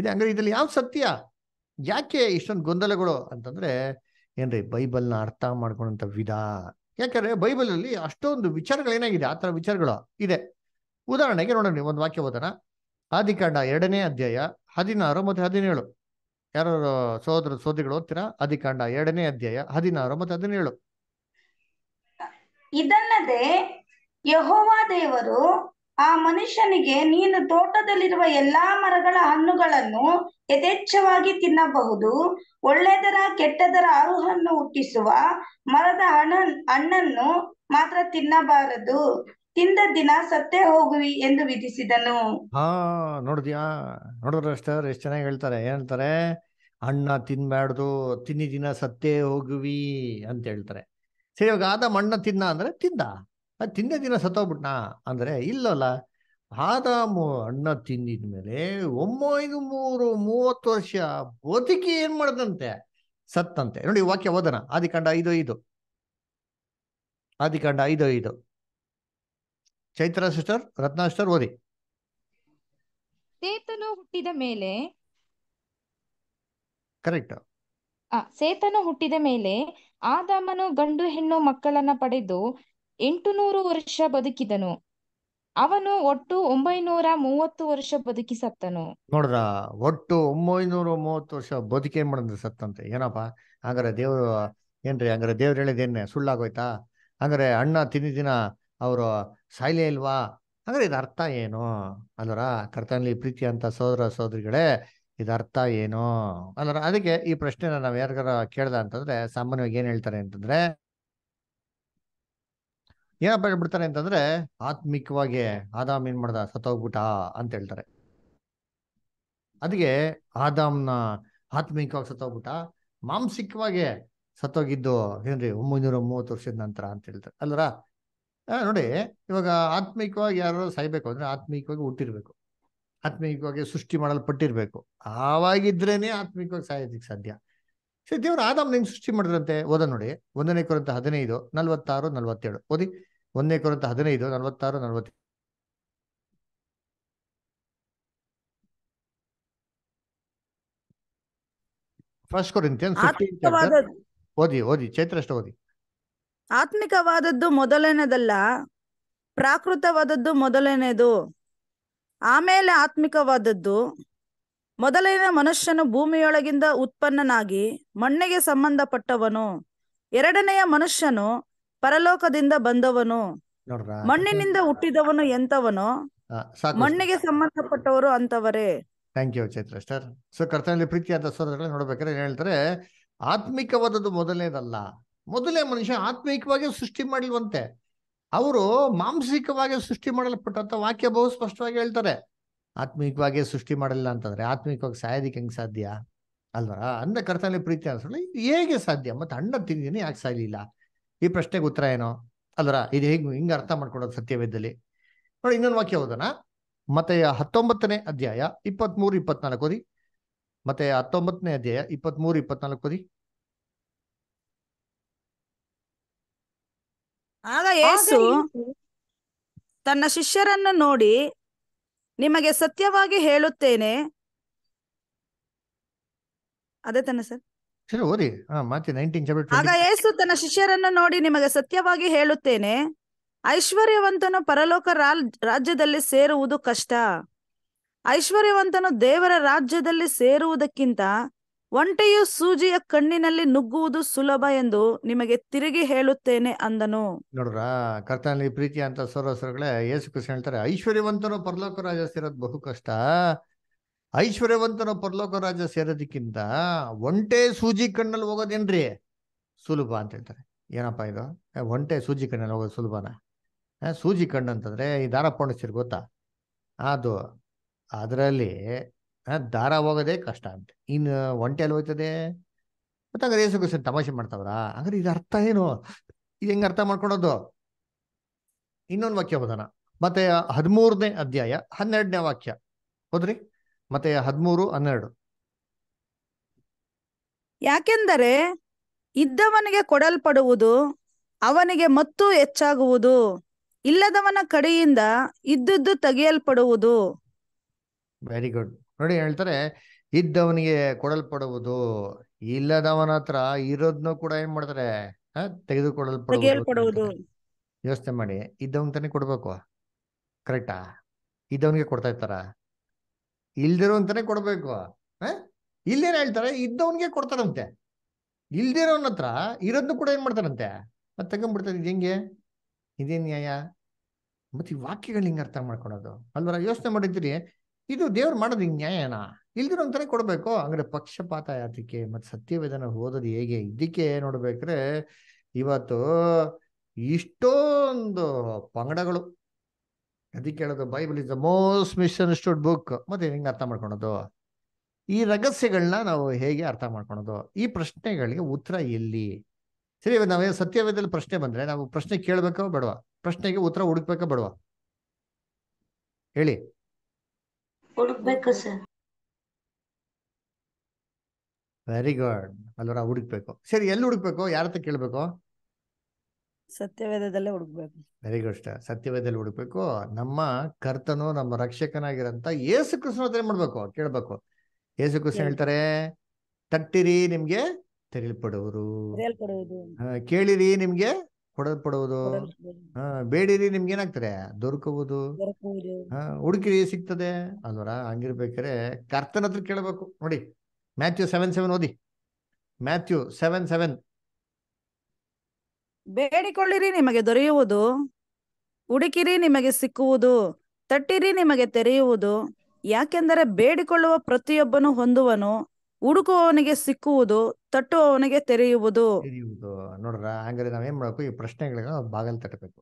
ಇದೆ ಹಂಗಾರೆ ಇದರಲ್ಲಿ ಯಾವ ಸತ್ಯ ಯಾಕೆ ಇಷ್ಟೊಂದು ಗೊಂದಲಗಳು ಅಂತಂದ್ರೆ ಏನ್ರಿ ಬೈಬಲ್ನ ಅರ್ಥ ಮಾಡ್ಕೊಂಡಂತ ವಿಧ ಯಾಕಂದ್ರೆ ಬೈಬಲಲ್ಲಿ ಅಷ್ಟೊಂದು ವಿಚಾರಗಳು ಏನಾಗಿದೆ ಆ ಥರ ವಿಚಾರಗಳು ಇದೆ ಉದಾಹರಣೆಗೆ ನೋಡೋಣ ನೀವು ಒಂದು ವಾಕ್ಯ ಓದೋಣ ಆದಿಕಾಂಡ ಎರಡನೇ ಅಧ್ಯಾಯ ಹದಿನಾರು ಮತ್ತು ಹದಿನೇಳು ಯಾರು ಸೋದರ ಸೋದಿಗಳು ಓದ್ತೀರಾ ಆದಿಕಾಂಡ ಎರಡನೇ ಅಧ್ಯಾಯ ಹದಿನಾರು ಮತ್ತು ಹದಿನೇಳು
ಇದಲ್ಲದೆ ಯಹೋವಾ ದೇವರು ಆ ಮನುಷ್ಯನಿಗೆ ನೀನು ತೋಟದಲ್ಲಿರುವ ಎಲ್ಲಾ ಮರಗಳ ಹಣ್ಣುಗಳನ್ನು ಯಥೇಚ್ಛವಾಗಿ ತಿನ್ನಬಹುದು ಒಳ್ಳೆದರ ಕೆಟ್ಟದರ ಅರುಹನ್ನು ಹುಟ್ಟಿಸುವ ಮರದ ಹಣ ಹಣ್ಣನ್ನು ಮಾತ್ರ ತಿನ್ನಬಾರದು ತಿಂದ ದಿನ ಸತ್ತೇ ಹೋಗುವಿ ಎಂದು ವಿಧಿಸಿದನು
ಹಾ ನೋಡಿದ್ಯಾ ನೋಡಿದ್ರೆ ಅಷ್ಟೇ ಎಷ್ಟು ಚೆನ್ನಾಗಿ ಹೇಳ್ತಾರೆ ಏನಂತಾರೆ ಅಣ್ಣ ತಿನ್ಬಾರ್ದು ತಿನ್ನಿ ದಿನ ಸತ್ತೇ ಹೋಗುವಿ ಅಂತ ಹೇಳ್ತಾರೆ ಸರಿ ಇವಾಗ ಆದ ಮಣ್ಣ ತಿನ್ನ ಅಂದ್ರೆ ತಿಂದ ತಿಂದ ತಿಂದ ದಿನ ಸತ್ತೋಗ್ಬಿಟ್ನಾ ಅಂದ್ರೆ ಇಲ್ಲಲ್ಲ ಆದ ಅಣ್ಣ ತಿಂದಿದ ಮೇಲೆ ಒಂಬೈದು ಮೂರು ಮೂವತ್ತು ವರ್ಷ ಬದುಕಿ ಏನ್ ಮಾಡ್ದಂತೆ ಸತ್ತಂತೆ ನೋಡಿ ವಾಕ್ಯ ಓದನ ಆದಿಕಂಡ ಐದು ಐದು ಆದಿಕಂಡ ಐದು ಐದು ಚೈತ್ರ ಸಿಸ್ಟರ್ ರತ್ನ ಸಿಸ್ಟರ್ ಓದಿ
ಸೇತನು ಹುಟ್ಟಿದ ಮೇಲೆ ಕರೆಕ್ಟ್ ಆ, ಸೇತನು ಹುಟ್ಟಿದ ಮೇಲೆ ಆದಾಮನು ಗಂಡು ಹೆಣ್ಣು ಮಕ್ಕಳನ್ನ ಪಡೆದು ಎಂಟು ವರ್ಷ ಬದುಕಿದನು ಅವನು ಒಟ್ಟು ಒಂಬೈನೂರ ಮೂವತ್ತು ವರ್ಷ ಬದುಕಿ ಸತ್ತನು
ನೋಡ್ರ ಒಟ್ಟು ಒಂಬೈನೂರ ಮೂವತ್ತು ವರ್ಷ ಬದುಕೇನ್ ಮಾಡಿದ್ರೆ ಸತ್ತಂತೆ ಏನಪ್ಪಾ ಹಂಗಾರೆ ದೇವ್ರು ಏನ್ರಿ ಹಂಗಾರೆ ಹೇಳಿದ ಹೇಳಿದೇನೆ ಸುಳ್ಳಾಗೋಯ್ತಾ ಹಂಗಾರೆ ಅಣ್ಣ ತಿಂದಿದ್ದಿನ ಅವರು ಸಾಯ್ಲೇ ಇಲ್ವಾ ಅಂದ್ರೆ ಇದ್ ಅರ್ಥ ಏನು ಅಂದ್ರ ಕರ್ತನಲ್ಲಿ ಪ್ರೀತಿ ಅಂತ ಸೋದರ ಸೋದರಿಗಳೇ ಇದರ್ಥ ಅರ್ಥ ಏನು ಅಂದ್ರೆ ಅದಕ್ಕೆ ಈ ಪ್ರಶ್ನೆನ ನಾವು ಯಾರಿಗಾರ ಕೇಳ್ದ ಅಂತಂದ್ರೆ ಸಾಮಾನ್ಯವಾಗಿ ಏನ್ ಹೇಳ್ತಾರೆ ಅಂತಂದ್ರೆ ಏನಪ್ಪ ಹೇಳ್ಬಿಡ್ತಾರೆ ಅಂತಂದ್ರೆ ಆತ್ಮಿಕವಾಗಿ ಆದಾಮ್ ಏನ್ ಮಾಡ್ದ ಸತ್ತೋಗ್ಬಿಟ ಅಂತ ಹೇಳ್ತಾರೆ ಅದಕ್ಕೆ ಆದಾಮ್ನ ಆತ್ಮಿಕವಾಗಿ ಸತ್ತೋಗ್ಬಿಟ ಮಾಂಸಿಕವಾಗಿ ಸತ್ತೋಗಿದ್ದು ಏನ್ರಿ ಒಂಬೈನೂರ ಮೂವತ್ತು ವರ್ಷದ ನಂತರ ಅಂತ ಹೇಳ್ತಾರೆ ಅಲ್ರ ನೋಡಿ ಇವಾಗ ಆತ್ಮಿಕವಾಗಿ ಯಾರು ಸಾಯ್ಬೇಕು ಅಂದ್ರೆ ಆತ್ಮೀಕವಾಗಿ ಹುಟ್ಟಿರ್ಬೇಕು ಆತ್ಮೀಕವಾಗಿ ಸೃಷ್ಟಿ ಮಾಡಲ್ಪಟ್ಟಿರ್ಬೇಕು ಆವಾಗಿದ್ರೇನೆ ಆತ್ಮೀಕವಾಗಿ ಸಾಯೋದಕ್ಕೆ ಸಾಧ್ಯ ಸರಿ ದೇವ್ರು ಆದಾಮ್ ನಿಂಗೆ ಸೃಷ್ಟಿ ಮಾಡಿದ್ರಂತೆ ಓದ ನೋಡಿ ಒಂದನೇ ಕುರಿತ ಹದಿನೈದು ನಲ್ವತ್ತಾರು ನಲ್ವತ್ತೇಳು ಓದಿ ಒಂದನೇ ಕೊರಂತ ಹದಿನೈದು ನಲ್ವತ್ತಾರು ನಲ್ವತ್ತ ಫಸ್ಟ್ ಕೊರಿಂತಿಯನ್ ಓದಿ ಓದಿ ಚೈತ್ರ ಅಷ್ಟು ಓದಿ
ಆತ್ಮಿಕವಾದದ್ದು ಮೊದಲನೇದಲ್ಲ ಪ್ರಾಕೃತವಾದದ್ದು ಮೊದಲನೇದು ಆಮೇಲೆ ಆತ್ಮಿಕವಾದದ್ದು ಮೊದಲನೇ ಮನುಷ್ಯನು ಭೂಮಿಯೊಳಗಿಂದ ಉತ್ಪನ್ನನಾಗಿ ಮಣ್ಣಿಗೆ ಸಂಬಂಧಪಟ್ಟವನು ಎರಡನೆಯ ಮನುಷ್ಯನು ಪರಲೋಕದಿಂದ ಬಂದವನು ಮಣ್ಣಿನಿಂದ ಹುಟ್ಟಿದವನು ಎಂತವನು ಮಣ್ಣಿಗೆ ಸಂಬಂಧಪಟ್ಟವರು
ಅಂತವರೇ thank you Chaitra sir so ಕರ್ತನಲ್ಲಿ ಪ್ರೀತಿಯಾದ ನೋಡ್ಬೇಕಾದ್ರೆ ಹೇಳ್ತಾರೆ ಆತ್ಮಿಕವಾದದ್ದು ಮೊದಲನೇದಲ್ಲ ಮೊದಲೇ ಮನುಷ್ಯ ಆತ್ಮಿಕವಾಗಿ ಸೃಷ್ಟಿ ಮಾಡಿಲ್ವಂತೆ ಅವರು ಮಾಂಸಿಕವಾಗಿ ಸೃಷ್ಟಿ ಮಾಡಲ್ಪಟ್ಟಂತ ವಾಕ್ಯ ಬಹು ಸ್ಪಷ್ಟವಾಗಿ ಹೇಳ್ತಾರೆ ಆತ್ಮೀಕವಾಗಿ ಸೃಷ್ಟಿ ಮಾಡಲಿಲ್ಲ ಅಂತಂದ್ರೆ ಆತ್ಮೀಕವಾಗಿ ಸಾಯೋದಕ್ಕೆ ಹೆಂಗೆ ಸಾಧ್ಯ ಅಲ್ವರ ಅಂದ ಕರ್ತನಲ್ಲಿ ಪ್ರೀತಿ ಅನ್ಸೋಲ್ಲ ಹೇಗೆ ಸಾಧ್ಯ ಮತ್ತೆ ಅಣ್ಣ ತಿಂದಿನಿ ಯಾಕೆ ಸಾಯಲಿಲ್ಲ ಈ ಪ್ರಶ್ನೆಗೆ ಉತ್ತರ ಏನೋ ಅಲ್ವರ ಇದು ಹೇಗೆ ಹಿಂಗೆ ಅರ್ಥ ಮಾಡ್ಕೊಡೋದು ಸತ್ಯವೇದಲ್ಲಿ ನೋಡಿ ಇನ್ನೊಂದು ವಾಕ್ಯ ಓದೋಣ ಮತ್ತೆ ಹತ್ತೊಂಬತ್ತನೇ ಅಧ್ಯಾಯ ಮೂರು ಇಪ್ಪತ್ನಾಲ್ಕು ಓದಿ ಮತ್ತೆ ಹತ್ತೊಂಬತ್ತನೇ ಅಧ್ಯಾಯ ಮೂರು ಇಪ್ಪತ್ನಾಲ್ಕು ಓದಿ
ಆಗ ಯೇಸು ತನ್ನ ಶಿಷ್ಯರನ್ನು ನೋಡಿ ನಿಮಗೆ ಸತ್ಯವಾಗಿ ಹೇಳುತ್ತೇನೆ ಅದೇ ತನ್ನ ಸರ್
ಓದಿ ಆಗ
ಯೇಸು ತನ್ನ ಶಿಷ್ಯರನ್ನು ನೋಡಿ ನಿಮಗೆ ಸತ್ಯವಾಗಿ ಹೇಳುತ್ತೇನೆ ಐಶ್ವರ್ಯವಂತನು ಪರಲೋಕ ರಾಜ್ಯದಲ್ಲಿ ಸೇರುವುದು ಕಷ್ಟ ಐಶ್ವರ್ಯವಂತನು ದೇವರ ರಾಜ್ಯದಲ್ಲಿ ಸೇರುವುದಕ್ಕಿಂತ ಒಂಟೆಯು ಸೂಜಿಯ ಕಣ್ಣಿನಲ್ಲಿ ನುಗ್ಗುವುದು ಸುಲಭ ಎಂದು ನಿಮಗೆ ತಿರುಗಿ ಹೇಳುತ್ತೇನೆ ಅಂದನು
ನೋಡ್ರ ಕರ್ತನಲ್ಲಿ ಪ್ರೀತಿ ಅಂತ ಸರೋಸರಗಳೇ ಯೇಸು ಕೃಷ್ಣ ಹೇಳ್ತಾರೆ ಐಶ್ವರ್ಯವಂತನು ಪರಲೋಕ ರಾಜ ಸೇರೋದು ಬಹು ಕಷ್ಟ ಐಶ್ವರ್ಯವಂತನು ಪರಲೋಕ ರಾಜ ಸೇರೋದಕ್ಕಿಂತ ಒಂಟೆ ಸೂಜಿ ಕಣ್ಣಲ್ಲಿ ಹೋಗೋದೇನ್ರಿ ಸುಲಭ ಅಂತ ಹೇಳ್ತಾರೆ ಏನಪ್ಪಾ ಇದು ಒಂಟೆ ಸೂಜಿ ಕಣ್ಣಲ್ಲಿ ಹೋಗೋದು ಸುಲಭನಾ ಸೂಜಿ ಕಣ್ಣು ಅಂತಂದ್ರೆ ಈ ದಾರ ಗೊತ್ತಾ ಅದು ಅದರಲ್ಲಿ ದಾರ ಹೋಗೋದೇ ಕಷ್ಟ ಅಂತ ಇನ್ನು ಒಂಟೆಲ್ ಹೋಯ್ತದೆ ಮತ್ತೆ ಹಂಗಾರೆ ಏಸು ತಮಾಷೆ ಮಾಡ್ತಾವ್ರಾ ಹಂಗಾರೆ ಇದು ಅರ್ಥ ಏನು ಇದು ಹೆಂಗೆ ಅರ್ಥ ಮಾಡ್ಕೊಳೋದು ಇನ್ನೊಂದು ವಾಕ್ಯ ಓದೋಣ ಮತ್ತೆ ಹದಿಮೂರನೇ ಅಧ್ಯಾಯ ಹನ್ನೆರಡನೇ ವಾಕ್ಯ ಹೋದ್ರಿ ಮತ್ತೆ ಹದಿಮೂರು ಹನ್ನೆರಡು
ಯಾಕೆಂದರೆ ಇದ್ದವನಿಗೆ ಕೊಡಲ್ಪಡುವುದು ಅವನಿಗೆ ಮತ್ತೂ ಹೆಚ್ಚಾಗುವುದು ಇಲ್ಲದವನ ಕಡೆಯಿಂದ ಇದ್ದದ್ದು ತೆಗೆಯಲ್ಪಡುವುದು
ವೆರಿ ಗುಡ್ ನೋಡಿ ಹೇಳ್ತಾರೆ ಇದ್ದವನಿಗೆ ಕೊಡಲ್ಪಡುವುದು ಇಲ್ಲದವನ ಹತ್ರ ಇರೋದನ್ನು ಕೂಡ ಏನ್ ಮಾಡ್ತಾರೆ ತೆಗೆದುಕೊಳ್ಳಲ್ಪಡುವುದು ಯೋಚನೆ ಮಾಡಿ ಇದ್ದವನ್ ಕೊಡ್ಬೇಕು ಕರೆಕ್ಟಾ ಇದ್ದವನಿಗೆ ಕೊಡ್ತಾ ಇರ್ತಾರ ಅಂತಾನೆ ಕೊಡ್ಬೇಕು ಇಲ್ಲೇನ್ ಹೇಳ್ತಾರೆ ಇದ್ದವನಿಗೆ ಕೊಡ್ತಾರಂತೆ ಇಲ್ದಿರೋನ್ ಹತ್ರ ಇರೋದ್ನು ಕೂಡ ಏನ್ ಮಾಡ್ತಾರಂತೆ ಮತ್ತೆ ತಗೊಂಡ್ಬಿಡ್ತಾರೆ ಇದು ಹೆಂಗೆ ಇದೇನ್ ನ್ಯಾಯ ಮತ್ತೆ ಈ ವಾಕ್ಯಗಳು ಹಿಂಗ ಅರ್ಥ ಮಾಡ್ಕೊಳೋದು ಅಲ್ವರ ಯೋಚನೆ ಮಾಡಿದ್ರಿ ಇದು ದೇವ್ರು ಮಾಡೋದು ನ್ಯಾಯನಾ ಒಂಥರ ಕೊಡ್ಬೇಕು ಅಂದ್ರೆ ಪಕ್ಷಪಾತ ಯಾತಕ್ಕೆ ಮತ್ತೆ ಸತ್ಯವೇದನ ಓದೋದು ಹೇಗೆ ಇದಕ್ಕೆ ನೋಡ್ಬೇಕ್ರೆ ಇವತ್ತು ಇಷ್ಟೊಂದು ಪಂಗಡಗಳು ಅದಕ್ಕೆ ಹೇಳೋದು Bible is the most misunderstood book ಮತ್ತೆ ಹೆಂಗೆ ಅರ್ಥ ಮಾಡ್ಕೊಳೋದು ಈ ರಹಸ್ಯಗಳನ್ನ ನಾವು ಹೇಗೆ ಅರ್ಥ ಮಾಡ್ಕೊಳೋದು ಈ ಪ್ರಶ್ನೆಗಳಿಗೆ ಉತ್ತರ ಎಲ್ಲಿ ಸರಿ ನಾವೇ ಸತ್ಯವೇದಲ್ಲಿ ಪ್ರಶ್ನೆ ಬಂದ್ರೆ ನಾವು ಪ್ರಶ್ನೆ ಕೇಳಬೇಕೋ ಬೇಡವಾ ಪ್ರಶ್ನೆಗೆ ಉತ್ತರ ಹುಡುಕ್ಬೇಕ ಬೇಡವಾ ಹೇಳಿ ಸರ್ ವೆರಿ ಗುಡ್ ಅಲ್ವರ ಹುಡುಕ್ಬೇಕು ಸರಿ ಎಲ್ಲಿ ಹುಡುಕ್ಬೇಕು ಯಾರ ಹತ್ರ ಕೇಳಬೇಕು
ಸತ್ಯವೇದದಲ್ಲೇ ಹುಡುಕ್ಬೇಕು
ವೆರಿ ಗುಡ್ ಸರ್ ಸತ್ಯವೇದಲ್ಲಿ ಹುಡುಕ್ಬೇಕು ನಮ್ಮ ಕರ್ತನು ನಮ್ಮ ರಕ್ಷಕನಾಗಿರಂತ ಯೇಸು ಕೃಷ್ಣ ಹತ್ರ ಮಾಡ್ಬೇಕು ಕೇಳ್ಬೇಕು ಯೇಸು ಕೃಷ್ಣ ಹೇಳ್ತಾರೆ ತಟ್ಟಿರಿ ನಿಮ್ಗೆ ತೆರಳಿಪಡುವರು ಕೇಳಿರಿ ನಿಮ್ಗೆ ಕೊಡಲ್ಪಡುವುದು ಹಾ ಬೇಡಿರಿ ನಿಮ್ಗೆ ಏನಾಗ್ತಾರೆ ದೊರಕುವುದು ಹಾ ಹುಡುಕಿರಿ ಸಿಗ್ತದೆ ಅಲ್ವರ ಹಂಗಿರ್ಬೇಕಾರೆ ಕರ್ತನ ಹತ್ರ ಕೇಳಬೇಕು ನೋಡಿ ಮ್ಯಾಥ್ಯೂ ಸೆವೆನ್ ಸೆವೆನ್ ಓದಿ ಮ್ಯಾಥ್ಯೂ ಸೆವೆನ್ ಸೆವೆನ್ ಬೇಡಿಕೊಳ್ಳಿರಿ ನಿಮಗೆ
ದೊರೆಯುವುದು ಹುಡುಕಿರಿ ನಿಮಗೆ ಸಿಕ್ಕುವುದು ತಟ್ಟಿರಿ ನಿಮಗೆ ತೆರೆಯುವುದು ಯಾಕೆಂದರೆ ಬೇಡಿಕೊಳ್ಳುವ ಪ್ರತಿಯೊಬ್ಬನು ಹೊಂದುವನು ಹುಡುಕುವವನಿಗೆ ಸಿಕ್ಕುವುದು ತಟ್ಟುವವನಿಗೆ ತೆರೆಯುವುದು
ನೋಡ್ರ ಹಂಗಾರೆ ನಾವೇನ್ ಮಾಡಬೇಕು ಈ ಪ್ರಶ್ನೆಗಳಿಗೆ ಬಾಗಲ್ ತಟ್ಟಬೇಕು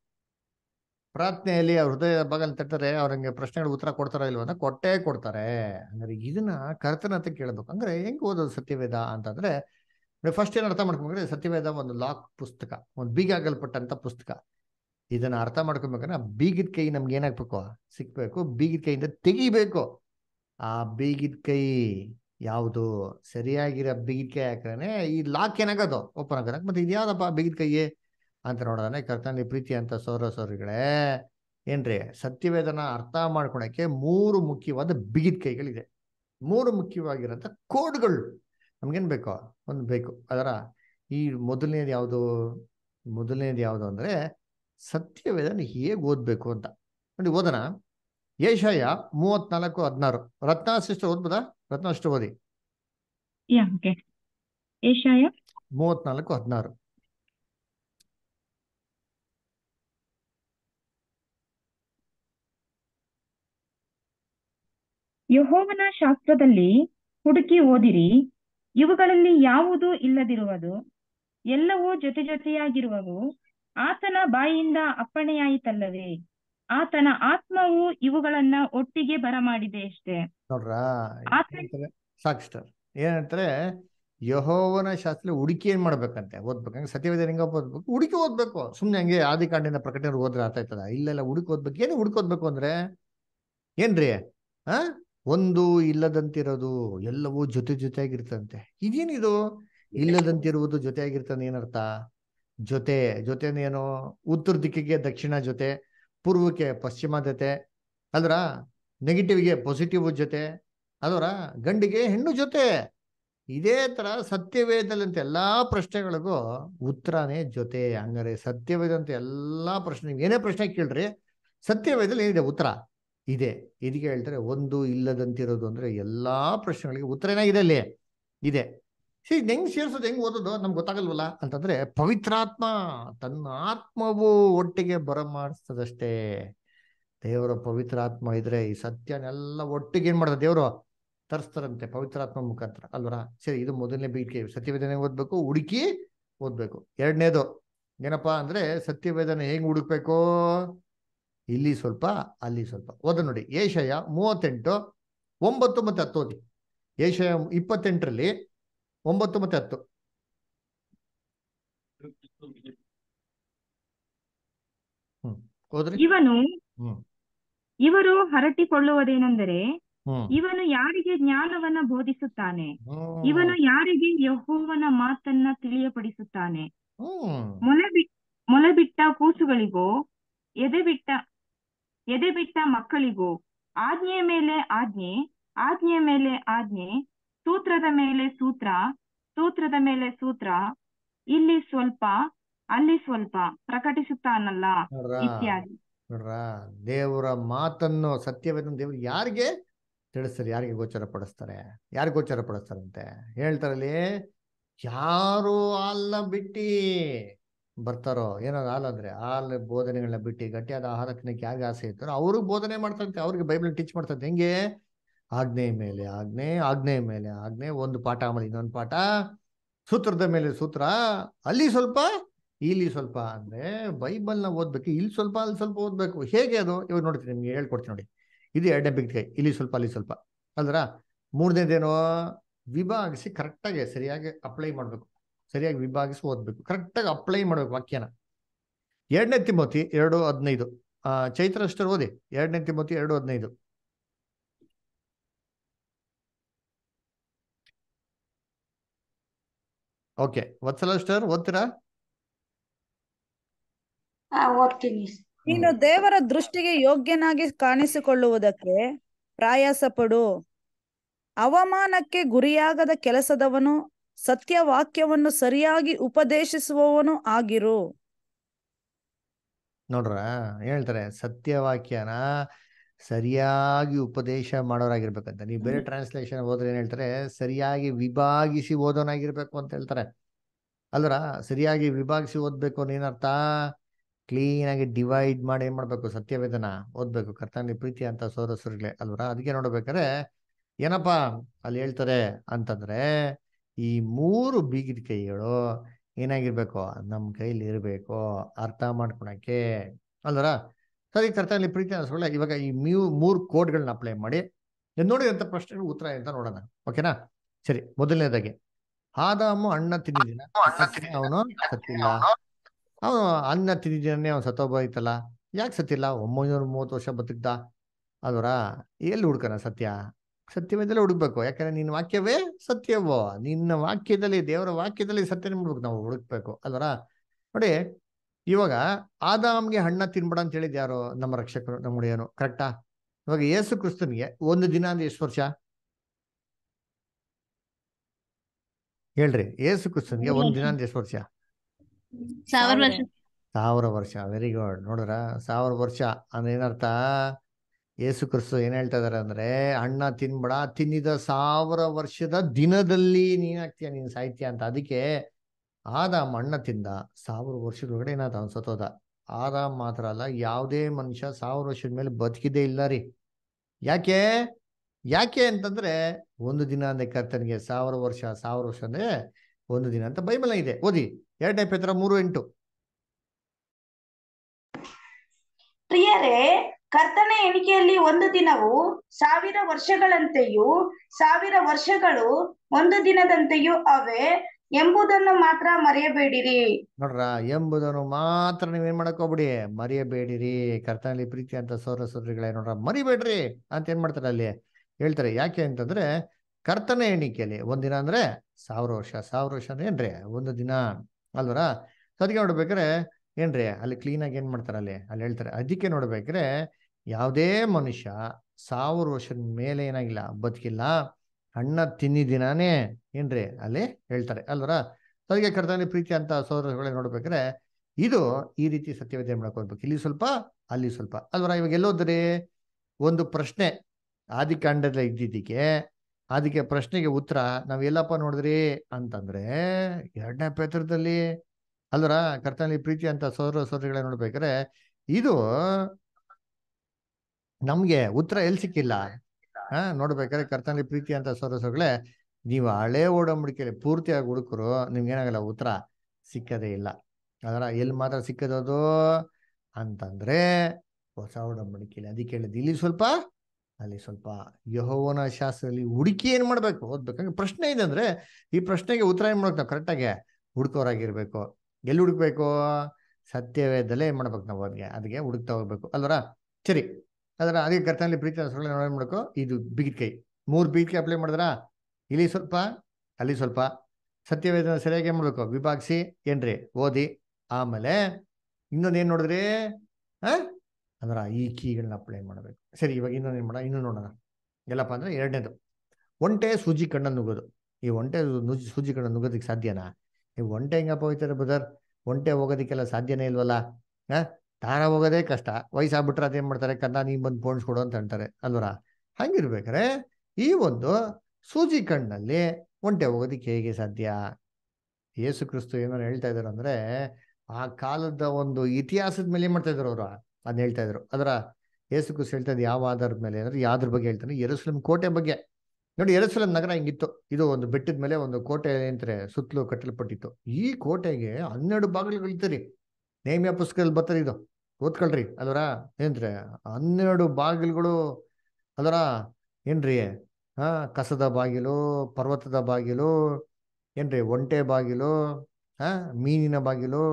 ಪ್ರಾರ್ಥನೆಯಲ್ಲಿ ಅವ್ರ ಹೃದಯ ಬಾಗಲ್ ತಟ್ಟರೆ ಅವ್ರಂಗೆ ಹಂಗೆ ಉತ್ತರ ಕೊಡ್ತಾರ ಇಲ್ವ ಅಂತ ಕೊಟ್ಟೇ ಕೊಡ್ತಾರೆ ಅಂದ್ರೆ ಇದನ್ನ ಕರ್ತನ ಅಂತ ಕೇಳಬೇಕು ಅಂದ್ರೆ ಹೆಂಗ್ ಓದೋದು ಸತ್ಯವೇದ ಅಂತಂದ್ರೆ ಫಸ್ಟ್ ಏನ್ ಅರ್ಥ ಮಾಡ್ಕೊಬೇಕಂದ್ರೆ ಸತ್ಯವೇದ ಒಂದು ಲಾಕ್ ಪುಸ್ತಕ ಒಂದು ಬೀಗ ಪುಸ್ತಕ ಇದನ್ನ ಅರ್ಥ ಮಾಡ್ಕೊಬೇಕಂದ್ರೆ ಬೀಗಿದ ಕೈ ನಮ್ಗೆ ಏನಾಗ್ಬೇಕು ಸಿಕ್ಬೇಕು ಬೀಗಿದ ಕೈಯಿಂದ ತೆಗಿಬೇಕು ಆ ಬೀಗಿದ ಕೈ ಯಾವುದು ಸರಿಯಾಗಿರೋ ಕೈ ಹಾಕ್ರೆ ಈ ಲಾಕ್ ಏನಾಗದು ಓಪನ್ ಆಗೋದಕ್ಕೆ ಮತ್ತೆ ಇದು ಯಾವ್ದಪ್ಪ ಕೈಯೇ ಅಂತ ನೋಡೋದಾನೆ ಕರ್ತನ ಪ್ರೀತಿ ಅಂತ ಸೌರ ಸೌರಿಗಳೇ ಏನ್ರಿ ಸತ್ಯವೇದನ ಅರ್ಥ ಮಾಡ್ಕೊಳಕ್ಕೆ ಮೂರು ಮುಖ್ಯವಾದ ಬಿಗಿದ ಕೈಗಳಿದೆ ಮೂರು ಮುಖ್ಯವಾಗಿರೋಂಥ ಕೋಡ್ಗಳು ನಮ್ಗೇನು ಬೇಕೋ ಒಂದು ಬೇಕು ಅದರ ಈ ಮೊದಲನೇದು ಯಾವುದು ಮೊದಲನೇದು ಯಾವುದು ಅಂದರೆ ಸತ್ಯವೇದನ ಹೇಗೆ ಓದಬೇಕು ಅಂತ ನೋಡಿ ಓದೋಣ ಏಷಯ ಮೂವತ್ನಾಲ್ಕು ಹದಿನಾರು ರತ್ನ ಸಿಸ್ಟರ್ ಓದ್ಬೋದಾ ರತ್ನ ಸಿಸ್ಟರ್ ಓದಿ ಏಷಾಯ ಮೂವತ್ನಾಲ್ಕು ಹದಿನಾರು
ಯಹೋವನ ಶಾಸ್ತ್ರದಲ್ಲಿ ಹುಡುಕಿ ಓದಿರಿ ಇವುಗಳಲ್ಲಿ ಯಾವುದು ಇಲ್ಲದಿರುವುದು ಎಲ್ಲವೂ ಜೊತೆ ಜೊತೆಯಾಗಿರುವವು ಆತನ ಬಾಯಿಯಿಂದ ಅಪ್ಪಣೆಯಾಯಿತಲ್ಲವೇ ಆತನ ಆತ್ಮವು ಇವುಗಳನ್ನ ಒಟ್ಟಿಗೆ ಬರಮಾಡಿದೆ ಅಷ್ಟೇ
ನೋಡ್ರಾ ಸಾಕ್ಷರ್ ಏನಂತಾರೆ ಯಹೋವನ ಶಾಸ್ತ್ರ ಹುಡುಕಿ ಏನ್ ಮಾಡ್ಬೇಕಂತೆ ಓದ್ಬೇಕು ಸತ್ಯವೇದ ಓದ್ಬೇಕು ಹುಡುಕಿ ಓದ್ಬೇಕು ಸುಮ್ನೆ ಹಂಗೆ ಆದಿಕಾಂಡಿನ ಪ್ರಕಟಣೆ ಓದ್ರೆ ಆತ ಇಲ್ಲೆಲ್ಲ ಹುಡುಕಿ ಓದ್ಬೇಕು ಏನು ಹುಡುಕಿ ಓದ್ಬೇಕು ಅಂದ್ರೆ ಏನ್ರಿ ಆ ಒಂದು ಇಲ್ಲದಂತಿರೋದು ಎಲ್ಲವೂ ಜೊತೆ ಜೊತೆಯಾಗಿರ್ತಂತೆ ಇದೇನಿದು ಇಲ್ಲದಂತಿರುವುದು ಜೊತೆಯಾಗಿರ್ತದೆ ಏನರ್ಥ ಜೊತೆ ಜೊತೆನೇನು ಉತ್ತರ ದಿಕ್ಕಿಗೆ ದಕ್ಷಿಣ ಜೊತೆ ಪೂರ್ವಕ್ಕೆ ಜೊತೆ ಅದರ ನೆಗೆಟಿವ್ಗೆ ಪಾಸಿಟಿವ್ ಜೊತೆ ಅದರ ಗಂಡಿಗೆ ಹೆಣ್ಣು ಜೊತೆ ಇದೇ ಥರ ಸತ್ಯವೇದಲ್ಲಂತ ಎಲ್ಲ ಪ್ರಶ್ನೆಗಳಿಗೂ ಉತ್ತರನೇ ಜೊತೆ ಹಂಗಾರೆ ಸತ್ಯವೇದಂತ ಎಲ್ಲ ಪ್ರಶ್ನೆ ಏನೇ ಪ್ರಶ್ನೆ ಕೇಳ್ರಿ ಸತ್ಯವೇದಲ್ಲಿ ಏನಿದೆ ಉತ್ತರ ಇದೆ ಇದಕ್ಕೆ ಹೇಳ್ತಾರೆ ಒಂದು ಇಲ್ಲದಂತಿರೋದು ಅಂದರೆ ಎಲ್ಲ ಪ್ರಶ್ನೆಗಳಿಗೆ ಉತ್ತರ ಏನಾಗಿದೆ ಅಲ್ಲಿ ಇದೆ ಹೀಗೆ ಹೆಂಗ್ ಸೇರ್ಸೋದು ಹೆಂಗ್ ಓದೋದು ನಮ್ಗೆ ಗೊತ್ತಾಗಲ್ವಲ್ಲ ಅಂತಂದ್ರೆ ಪವಿತ್ರಾತ್ಮ ತನ್ನ ಆತ್ಮವು ಒಟ್ಟಿಗೆ ಬರಮಾಡಿಸ್ತದಷ್ಟೇ ದೇವರ ಪವಿತ್ರಾತ್ಮ ಇದ್ರೆ ಈ ಸತ್ಯನೆಲ್ಲ ಒಟ್ಟಿಗೆ ಏನ್ ಮಾಡ್ತಾರೆ ದೇವರು ತರಿಸ್ತಾರಂತೆ ಪವಿತ್ರಾತ್ಮ ಮುಖಾಂತರ ಅಲ್ವರ ಸರಿ ಇದು ಮೊದಲನೇ ಬೇಕೆ ಸತ್ಯವೇದನೆ ಓದ್ಬೇಕು ಹುಡುಕಿ ಓದ್ಬೇಕು ಎರಡನೇದು ಏನಪ್ಪಾ ಅಂದ್ರೆ ಸತ್ಯವೇದನೆ ಹೆಂಗ್ ಹುಡುಕ್ಬೇಕು ಇಲ್ಲಿ ಸ್ವಲ್ಪ ಅಲ್ಲಿ ಸ್ವಲ್ಪ ಓದ ನೋಡಿ ಏಷಯ ಮೂವತ್ತೆಂಟು ಒಂಬತ್ತು ಮತ್ತೆ ಹತ್ತು ಓದಿ ಏಷಯ ಇಪ್ಪತ್ತೆಂಟರಲ್ಲಿ ಒಂಬತ್ತು ಮತ್ತೆ ಹತ್ತು ಇವನು
ಇವರು ಹರಟಿಕೊಳ್ಳುವುದೇನೆಂದರೆ ಇವನು ಯಾರಿಗೆ ಜ್ಞಾನವನ್ನ ಬೋಧಿಸುತ್ತಾನೆ ಇವನು ಯಾರಿಗೆ ಯಹೋವನ ಮಾತನ್ನ ತಿಳಿಯಪಡಿಸುತ್ತಾನೆ ಮೊಲೆ ಬಿಟ್ಟ ಕೂಸುಗಳಿಗೋ ಎದೆ ಬಿಟ್ಟ ಎದೆ ಬಿಟ್ಟ ಮಕ್ಕಳಿಗೋ ಆಜ್ಞೆಯ ಮೇಲೆ ಆಜ್ಞೆ ಆಜ್ಞೆಯ ಮೇಲೆ ಆಜ್ಞೆ ಸೂತ್ರದ ಮೇಲೆ ಸೂತ್ರ ಸೂತ್ರದ ಮೇಲೆ ಸೂತ್ರ ಇಲ್ಲಿ ಸ್ವಲ್ಪ ಅಲ್ಲಿ ಸ್ವಲ್ಪ ಪ್ರಕಟಿಸುತ್ತಾನಲ್ಲ ದೇವ್ರ
ದೇವರ ಮಾತನ್ನು ಸತ್ಯವೇದನ ದೇವರು ಯಾರಿಗೆ ತಿಳಿಸ್ತಾರೆ ಯಾರಿಗೆ ಗೋಚರ ಪಡಿಸ್ತಾರೆ ಯಾರಿಗೆ ಗೋಚರ ಪಡಿಸ್ತಾರಂತೆ ಹೇಳ್ತಾರಲ್ಲಿ ಯಾರು ಹಾಲನ್ನ ಬಿಟ್ಟಿ ಬರ್ತಾರೋ ಏನಾದ್ರು ಹಾಲಂದ್ರೆ ಹಾಲು ಬೋಧನೆಗಳನ್ನ ಬಿಟ್ಟು ಗಟ್ಟಿಯಾದ ಆಹಾರ ತಿನ್ನಕ್ಕೆ ಆಸೆ ಇರ್ತಾರೋ ಅವ್ರಿಗೆ ಬೋಧನೆ ಮಾಡ್ತಾರಂತೆ ಅವ್ರಿಗೆ ಬೈಬಲ್ ಟೀಚ್ ಮಾಡ್ತಾರಂತೆ ಹೆಂಗೆ ಆಜ್ಞೆ ಮೇಲೆ ಆಜ್ಞೆ ಆಜ್ಞೆ ಮೇಲೆ ಆಜ್ಞೆ ಒಂದು ಪಾಠ ಆಮೇಲೆ ಇನ್ನೊಂದು ಪಾಠ ಸೂತ್ರದ ಮೇಲೆ ಸೂತ್ರ ಅಲ್ಲಿ ಸ್ವಲ್ಪ ಇಲ್ಲಿ ಸ್ವಲ್ಪ ಅಂದರೆ ಬೈಬಲ್ನ ಓದ್ಬೇಕು ಇಲ್ಲಿ ಸ್ವಲ್ಪ ಅಲ್ಲಿ ಸ್ವಲ್ಪ ಓದ್ಬೇಕು ಹೇಗೆ ಅದು ಇವಾಗ ನೋಡ್ತೀನಿ ನಿಮಗೆ ಹೇಳ್ಕೊಡ್ತೀನಿ ನೋಡಿ ಇದು ಎರಡನೇ ಬಿಗ್ ಇಲ್ಲಿ ಸ್ವಲ್ಪ ಅಲ್ಲಿ ಸ್ವಲ್ಪ ಅಲ್ದ್ರ ಮೂರನೇದೇನೋ ವಿಭಾಗಿಸಿ ಕರೆಕ್ಟಾಗಿ ಸರಿಯಾಗಿ ಅಪ್ಲೈ ಮಾಡಬೇಕು ಸರಿಯಾಗಿ ವಿಭಾಗಿಸಿ ಓದ್ಬೇಕು ಕರೆಕ್ಟಾಗಿ ಅಪ್ಲೈ ಮಾಡಬೇಕು ವಾಕ್ಯನ ಎರಡನೇ ತಿಮ್ಮತಿ ಎರಡು ಹದಿನೈದು ಚೈತ್ರಷ್ಟರು ಓದಿ ಎರಡನೇ ತಿಮ್ಮತಿ ಎರಡು ಹದಿನೈದು ಓಕೆ ವತ್ಸಲ ಸ್ಟರ್ ಓದ್ತೀರಾ
ನೀನು ದೇವರ ದೃಷ್ಟಿಗೆ ಯೋಗ್ಯನಾಗಿ ಕಾಣಿಸಿಕೊಳ್ಳುವುದಕ್ಕೆ ಪ್ರಯಾಸ ಪಡು ಅವಮಾನಕ್ಕೆ ಗುರಿಯಾಗದ ಕೆಲಸದವನು ಸತ್ಯವಾಕ್ಯವನ್ನು ಸರಿಯಾಗಿ ಉಪದೇಶಿಸುವವನು ಆಗಿರು
ನೋಡ್ರ ಹೇಳ್ತಾರೆ ಸತ್ಯವಾಕ್ಯನ ಸರಿಯಾಗಿ ಉಪದೇಶ ಮಾಡೋರಾಗಿರ್ಬೇಕಂತ ನೀವು ಬೇರೆ ಟ್ರಾನ್ಸ್ಲೇಷನ್ ಹೋದ್ರೆ ಏನ್ ಹೇಳ್ತಾರೆ ಸರಿಯಾಗಿ ವಿಭಾಗಿಸಿ ಓದೋನಾಗಿರ್ಬೇಕು ಅಂತ ಹೇಳ್ತಾರೆ ಅಲ್ರ ಸರಿಯಾಗಿ ವಿಭಾಗಿಸಿ ಓದ್ಬೇಕು ಏನರ್ಥ ಕ್ಲೀನ್ ಆಗಿ ಡಿವೈಡ್ ಮಾಡಿ ಏನ್ ಮಾಡ್ಬೇಕು ಸತ್ಯವೇದನ ಓದ್ಬೇಕು ಕರ್ತನ ಪ್ರೀತಿ ಅಂತ ಸೋದಸರುಗಳೇ ಅಲ್ವರ ಅದಕ್ಕೆ ನೋಡ್ಬೇಕಾದ್ರೆ ಏನಪ್ಪಾ ಅಲ್ಲಿ ಹೇಳ್ತಾರೆ ಅಂತಂದ್ರೆ ಈ ಮೂರು ಬೀಗಿದ ಕೈಗಳು ಏನಾಗಿರ್ಬೇಕು ನಮ್ಮ ಕೈಲಿ ಇರಬೇಕು ಅರ್ಥ ಮಾಡ್ಕೊಳಕ್ಕೆ ಅಲ್ವರ ಸರಿ ಅದಕ್ಕೆ ಕರ್ತನಲ್ಲಿ ಪ್ರೀತಿ ಅನಿಸ್ಕೊಳ್ಳ ಇವಾಗ ಈ ಮ್ಯೂ ಮೂರು ಕೋಡ್ಗಳನ್ನ ಅಪ್ಲೈ ಮಾಡಿ ನೋಡಿದಂಥ ಪ್ರಶ್ನೆ ಉತ್ತರ ಅಂತ ನೋಡೋಣ ಓಕೆನಾ ಸರಿ ಮೊದಲನೇದಾಗಿ ಆದಾಮು ಅಣ್ಣ ತಿಂದಿದ್ದೀನ ಅವನು ಸತ್ತಿಲ್ಲ ಅವನು ಅನ್ನ ತಿಂದಿದ್ದೀನೇ ಅವನು ಸತ್ತೋಬ ಇತ್ತಲ್ಲ ಯಾಕೆ ಸತ್ತಿಲ್ಲ ಒಂಬೈನೂರ ಮೂವತ್ತು ವರ್ಷ ಬದುಕ್ದ ಅದರ ಎಲ್ಲಿ ಹುಡ್ಕೋಣ ಸತ್ಯ ಸತ್ಯವೇದಲ್ಲೇ ಹುಡುಕ್ಬೇಕು ಯಾಕಂದ್ರೆ ನಿನ್ನ ವಾಕ್ಯವೇ ಸತ್ಯವೋ ನಿನ್ನ ವಾಕ್ಯದಲ್ಲಿ ದೇವರ ವಾಕ್ಯದಲ್ಲಿ ಸತ್ಯ ಹುಡುಕ್ ನಾವು ಹುಡುಕ್ಬೇಕು ಅದರ ನೋಡಿ ಇವಾಗ ಆದಾಮ್ಗೆ ಹಣ್ಣ ತಿನ್ಬೇಡ ಅಂತ ಹೇಳಿದ್ ಯಾರು ನಮ್ಮ ರಕ್ಷಕರು ನಮ್ಮುಡೆಯನು ಕರೆಕ್ಟಾ ಇವಾಗ ಯೇಸು ಕ್ರಿಸ್ತನ್ಗೆ ಒಂದು ದಿನ ಅಂದ್ರೆ ಎಷ್ಟು ವರ್ಷ ಹೇಳ್ರಿ ಯೇಸು ಕ್ರಿಸ್ತನ್ಗೆ ಒಂದು ದಿನ ಅಂದ್ರೆ ಎಷ್ಟು ವರ್ಷ
ಸಾವಿರ
ವರ್ಷ ವೆರಿ ಗುಡ್ ನೋಡ್ರ ಸಾವಿರ ವರ್ಷ ಅಂದ್ರೆ ಏನರ್ಥ ಯೇಸು ಕ್ರಿಸ್ತು ಏನ್ ಹೇಳ್ತಾ ಇದಾರೆ ಅಂದ್ರೆ ಅಣ್ಣ ತಿನ್ಬೇಡ ತಿನ್ನಿದ ಸಾವಿರ ವರ್ಷದ ದಿನದಲ್ಲಿ ನೀನಾಗ್ತೀಯ ನೀನ್ ಸಾಹಿತ್ಯ ಅಂತ ಅದಕ್ಕೆ ಆದ ಮಣ್ಣ ತಿಂದ ಸಾವಿರ ವರ್ಷದೊಳಗಡೆ ಏನಾದ ಅನ್ಸತ್ತೋದ ಆದ ಮಾತ್ರ ಅಲ್ಲ ಯಾವುದೇ ಮನುಷ್ಯ ಸಾವಿರ ವರ್ಷದ ಮೇಲೆ ಬದುಕಿದೇ ಇಲ್ಲ ರೀ ಯಾಕೆ ಯಾಕೆ ಅಂತಂದ್ರೆ ಒಂದು ದಿನ ಅಂದ್ರೆ ಕರ್ತನಿಗೆ ಸಾವಿರ ವರ್ಷ ಸಾವಿರ ವರ್ಷ ಅಂದ್ರೆ ಒಂದು ದಿನ ಅಂತ ಬೈಬಲ್ ಇದೆ ಓದಿ ಎರಡನೇ ಪೇತ್ರ ಮೂರು ಎಂಟು
ಪ್ರಿಯರೇ ಕರ್ತನ ಎಣಿಕೆಯಲ್ಲಿ ಒಂದು ದಿನವು ಸಾವಿರ ವರ್ಷಗಳಂತೆಯೂ ಸಾವಿರ ವರ್ಷಗಳು ಒಂದು ದಿನದಂತೆಯೂ ಅವೆ ಎಂಬುದನ್ನು ಮಾತ್ರ ಮರೆಯಬೇಡಿರಿ
ನೋಡ್ರ ಎಂಬುದನ್ನು ಮಾತ್ರ ನೀವೇನ್ ಮಾಡಕ್ ಹೋಗ್ಬಿಡಿ ಮರೆಯಬೇಡಿರಿ ಕರ್ತನಲ್ಲಿ ಪ್ರೀತಿ ಅಂತ ಸೌರ ಸೌದರಿಗಳೇ ನೋಡ್ರ ಮರಿಬೇಡ್ರಿ ಅಂತ ಏನ್ ಮಾಡ್ತಾರೆ ಅಲ್ಲಿ ಹೇಳ್ತಾರೆ ಯಾಕೆ ಅಂತಂದ್ರೆ ಕರ್ತನ ಎಣಿಕೆಯಲ್ಲಿ ಒಂದಿನ ಅಂದ್ರೆ ಸಾವಿರ ವರ್ಷ ಸಾವಿರ ವರ್ಷ ಅಂದ್ರೆ ಏನ್ರಿ ಒಂದು ದಿನ ಅಲ್ವರ ಅದಕ್ಕೆ ನೋಡ್ಬೇಕ್ರೆ ಏನ್ರಿ ಅಲ್ಲಿ ಕ್ಲೀನ್ ಆಗಿ ಏನ್ ಮಾಡ್ತಾರೆ ಅಲ್ಲಿ ಅಲ್ಲಿ ಹೇಳ್ತಾರೆ ಅದಕ್ಕೆ ನೋಡ್ಬೇಕ್ರೆ ಯಾವುದೇ ಮನುಷ್ಯ ಸಾವಿರ ವರ್ಷದ ಮೇಲೆ ಏನಾಗಿಲ್ಲ ಬದುಕಿಲ್ಲ ಅಣ್ಣ ತಿನ್ನಿದಿನಾನೇ ಏನ್ರಿ ಅಲ್ಲಿ ಹೇಳ್ತಾರೆ ಅಲ್ವರ ಸರಿಗೆ ಕರ್ತವ್ಯ ಪ್ರೀತಿ ಅಂತ ಸೋದರಗಳೇ ನೋಡ್ಬೇಕ್ರೆ ಇದು ಈ ರೀತಿ ಸತ್ಯವೇದ ಮಾಡ್ಕೊಳ್ಬೇಕು ಇಲ್ಲಿ ಸ್ವಲ್ಪ ಅಲ್ಲಿ ಸ್ವಲ್ಪ ಅಲ್ವರ ಇವಾಗ ಎಲ್ಲೋದ್ರಿ ಒಂದು ಪ್ರಶ್ನೆ ಆದಿಕಾಂಡದಲ್ಲಿ ಇದ್ದಿದ್ದಕ್ಕೆ ಅದಕ್ಕೆ ಪ್ರಶ್ನೆಗೆ ಉತ್ತರ ನಾವು ಎಲ್ಲಪ್ಪ ನೋಡಿದ್ರಿ ಅಂತಂದ್ರೆ ಎರಡನೇ ಪೇತ್ರದಲ್ಲಿ ಅಲ್ವರ ಕರ್ತನಲ್ಲಿ ಪ್ರೀತಿ ಅಂತ ಸೋದರ ಸೋದರಿಗಳೇ ನೋಡ್ಬೇಕ್ರೆ ಇದು ನಮ್ಗೆ ಉತ್ತರ ಎಲ್ಲಿ ಸಿಕ್ಕಿಲ್ಲ ಹಾ ನೋಡ್ಬೇಕಾದ್ರೆ ಕರ್ತನಲ್ಲಿ ಪ್ರೀತಿ ಅಂತ ಸದಸ್ಯಗಳೇ ನೀವು ಹಳೆ ಓಡಂಬಡಿಕೆಯಲ್ಲಿ ಪೂರ್ತಿಯಾಗಿ ಹುಡುಕರು ನಿಮ್ಗೇನಾಗಲ್ಲ ಉತ್ತರ ಸಿಕ್ಕದೇ ಇಲ್ಲ ಅದರ ಎಲ್ಲಿ ಮಾತ್ರ ಸಿಕ್ಕದೋದು ಅಂತಂದ್ರೆ ಹೊಸ ಒಡಂಬಡಿಕೆಯಲ್ಲಿ ಅದಕ್ಕೆ ಹೇಳಿದ್ ಇಲ್ಲಿ ಸ್ವಲ್ಪ ಅಲ್ಲಿ ಸ್ವಲ್ಪ ಯಹೋವನ ಶಾಸ್ತ್ರದಲ್ಲಿ ಹುಡುಕಿ ಏನು ಮಾಡ್ಬೇಕು ಓದ್ಬೇಕಂದ್ರೆ ಪ್ರಶ್ನೆ ಇದೆ ಅಂದ್ರೆ ಈ ಪ್ರಶ್ನೆಗೆ ಉತ್ತರ ಏನು ಮಾಡ್ಬೇಕು ನಾವು ಕರೆಕ್ಟಾಗಿ ಹುಡುಕೋರಾಗಿರ್ಬೇಕು ಎಲ್ಲಿ ಹುಡುಕ್ಬೇಕು ಸತ್ಯವೇದಲ್ಲೇ ಏನ್ ಮಾಡ್ಬೇಕು ನಾವು ಅದಕ್ಕೆ ಅದಕ್ಕೆ ಹುಡುಕ್ತಾ ಹೋಗ್ಬೇಕು ಅಲ್ವರ ಸರಿ ಅದರ ಅದೇ ಕರ್ತನಲ್ಲಿ ಪ್ರೀತಿ ಏನು ಮಾಡ್ಕೊ ಇದು ಕೈ ಮೂರು ಕೈ ಅಪ್ಲೈ ಮಾಡಿದ್ರ ಇಲ್ಲಿ ಸ್ವಲ್ಪ ಅಲ್ಲಿ ಸ್ವಲ್ಪ ಸತ್ಯವೇದನ ಸರಿಯಾಗಿ ಏನು ಮಾಡಬೇಕು ವಿಭಾಗಿಸಿ ಏನ್ರಿ ಓದಿ ಆಮೇಲೆ ಇನ್ನೊಂದು ಏನು ನೋಡಿದ್ರಿ ಹಾಂ ಅಂದ್ರೆ ಈ ಕೀಗಳನ್ನ ಅಪ್ಲೈ ಮಾಡಬೇಕು ಸರಿ ಇವಾಗ ಇನ್ನೊಂದು ಏನು ಮಾಡೋಣ ಇನ್ನೊಂದು ನೋಡೋಣ ಎಲ್ಲಪ್ಪ ಅಂದರೆ ಎರಡನೇದು ಒಂಟೆ ಸೂಜಿ ಕಣ್ಣನ್ನು ನುಗ್ಗೋದು ಈ ಒಂಟೆ ನುಜಿ ಸೂಜಿ ಕಣ್ಣು ನುಗ್ಗೋದಕ್ಕೆ ಸಾಧ್ಯನಾ ಈ ಒಂಟೆ ಹೆಂಗಪ್ಪ ಹೋಗ್ತಾರೆ ಬ್ರದರ್ ಒಂಟೆ ಹೋಗೋದಕ್ಕೆಲ್ಲ ಸಾಧ್ಯನೇ ಇಲ್ವಲ್ಲ ಹಾಂ ತಾನ ಹೋಗೋದೇ ಕಷ್ಟ ವಯಸ್ಸಾಗ್ಬಿಟ್ರೆ ಅದೇನು ಮಾಡ್ತಾರೆ ಕನ್ನ ನೀನು ಬಂದು ಪೋಣಿಸ್ಕೊಡು ಅಂತ ಅಂತಾರೆ ಅಲ್ವರ ಹಂಗಿರ್ಬೇಕಾರೆ ಈ ಒಂದು ಸೂಜಿ ಕಣ್ಣಲ್ಲಿ ಒಂಟೆ ಹೋಗೋದಕ್ಕೆ ಹೇಗೆ ಸಾಧ್ಯ ಯೇಸು ಕ್ರಿಸ್ತು ಏನಾರು ಹೇಳ್ತಾ ಇದ್ರು ಅಂದರೆ ಆ ಕಾಲದ ಒಂದು ಇತಿಹಾಸದ ಮೇಲೆ ಏನು ಮಾಡ್ತಾ ಇದ್ರು ಅವರು ಅದನ್ನ ಹೇಳ್ತಾ ಇದ್ರು ಅದರ ಯೇಸು ಕ್ರಿಸ್ತು ಹೇಳ್ತಾ ಇದ್ದು ಯಾವ ಆಧಾರದ ಮೇಲೆ ಅಂದರೆ ಯಾವ್ದ್ರ ಬಗ್ಗೆ ಹೇಳ್ತಾನೆ ಯರಸ್ಲಂ ಕೋಟೆ ಬಗ್ಗೆ ನೋಡಿ ಎರಸ್ಲಂ ನಗರ ಹಿಂಗಿತ್ತು ಇದು ಒಂದು ಬೆಟ್ಟದ ಮೇಲೆ ಒಂದು ಕೋಟೆ ಅಂತಾರೆ ಸುತ್ತಲೂ ಕಟ್ಟಲ್ಪಟ್ಟಿತ್ತು ಈ ಕೋಟೆಗೆ ಹನ್ನೆರಡು ಬಾಗಿಲುಗಳಿತ್ತು ನೇಮ್ಯ ಪುಸ್ತಕದಲ್ಲಿ ಬರ್ತಾರೆ ಇದು ಓದ್ಕೊಳ್ರಿ ಅಲ್ವರ ಏನ್ರಿ ಹನ್ನೆರಡು ಬಾಗಿಲುಗಳು ಅಲ್ವರ ಏನ್ರಿ ಹಾ ಕಸದ ಬಾಗಿಲು ಪರ್ವತದ ಬಾಗಿಲು ಏನ್ರಿ ಒಂಟೆ ಬಾಗಿಲು ಹಾ ಮೀನಿನ ಬಾಗಿಲು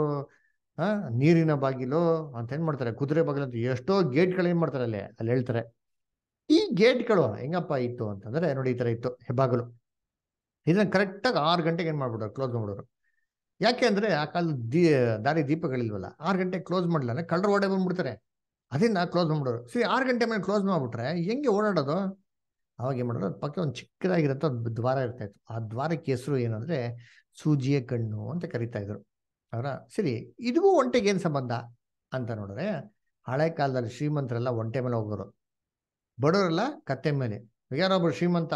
ಹಾ ನೀರಿನ ಬಾಗಿಲು ಅಂತ ಏನ್ ಮಾಡ್ತಾರೆ ಕುದುರೆ ಬಾಗಿಲು ಅಂತ ಎಷ್ಟೋ ಗೇಟ್ಗಳು ಏನ್ ಮಾಡ್ತಾರೆ ಅಲ್ಲಿ ಅಲ್ಲಿ ಹೇಳ್ತಾರೆ ಈ ಗೇಟ್ಗಳು ಹೆಂಗಪ್ಪ ಇತ್ತು ಅಂತಂದ್ರೆ ನೋಡಿ ಈ ತರ ಇತ್ತು ಹೆಬ್ಬಾಗಲು ಇದನ್ನ ಕರೆಕ್ಟಾಗಿ ಆರು ಗಂಟೆಗೆ ಏನ್ ಮಾಡ್ಬಿಡೋರು ಕ್ಲೋಸ್ ಮಾಡ್ಬಿಡೋರು ಯಾಕೆ ಅಂದರೆ ಆ ಕಾಲದ ದೀ ದಾರಿ ದೀಪಗಳಿಲ್ವಲ್ಲ ಆರು ಗಂಟೆಗೆ ಕ್ಲೋಸ್ ಮಾಡಲಾರೆ ಕಳ್ಳರು ಓಡೆ ಬಂದ್ಬಿಡ್ತಾರೆ ಅದನ್ನು ಕ್ಲೋಸ್ ಮಾಡ್ಬಿಡೋರು ಸರಿ ಆರು ಗಂಟೆ ಮೇಲೆ ಕ್ಲೋಸ್ ಮಾಡಿಬಿಟ್ರೆ ಹೆಂಗೆ ಓಡಾಡೋದು ಅವಾಗ ಏನು ಮಾಡೋದು ಪಕ್ಕ ಒಂದು ಚಿಕ್ಕದಾಗಿರುತ್ತೋ ದ್ವಾರ ಇರ್ತಾಯಿತ್ತು ಆ ದ್ವಾರಕ್ಕೆ ಹೆಸರು ಏನಂದರೆ ಸೂಜಿಯ ಕಣ್ಣು ಅಂತ ಕರಿತಾ ಇದ್ರು ಅವರ ಸರಿ ಇದಿಗೂ ಒಂಟೆಗೆ ಏನು ಸಂಬಂಧ ಅಂತ ನೋಡಿದ್ರೆ ಹಳೆ ಕಾಲದಲ್ಲಿ ಶ್ರೀಮಂತರೆಲ್ಲ ಒಂಟೆ ಮೇಲೆ ಹೋಗೋರು ಬಡವರೆಲ್ಲ ಕತ್ತೆ ಮೇಲೆ ಯಾರೊಬ್ಬರು ಶ್ರೀಮಂತ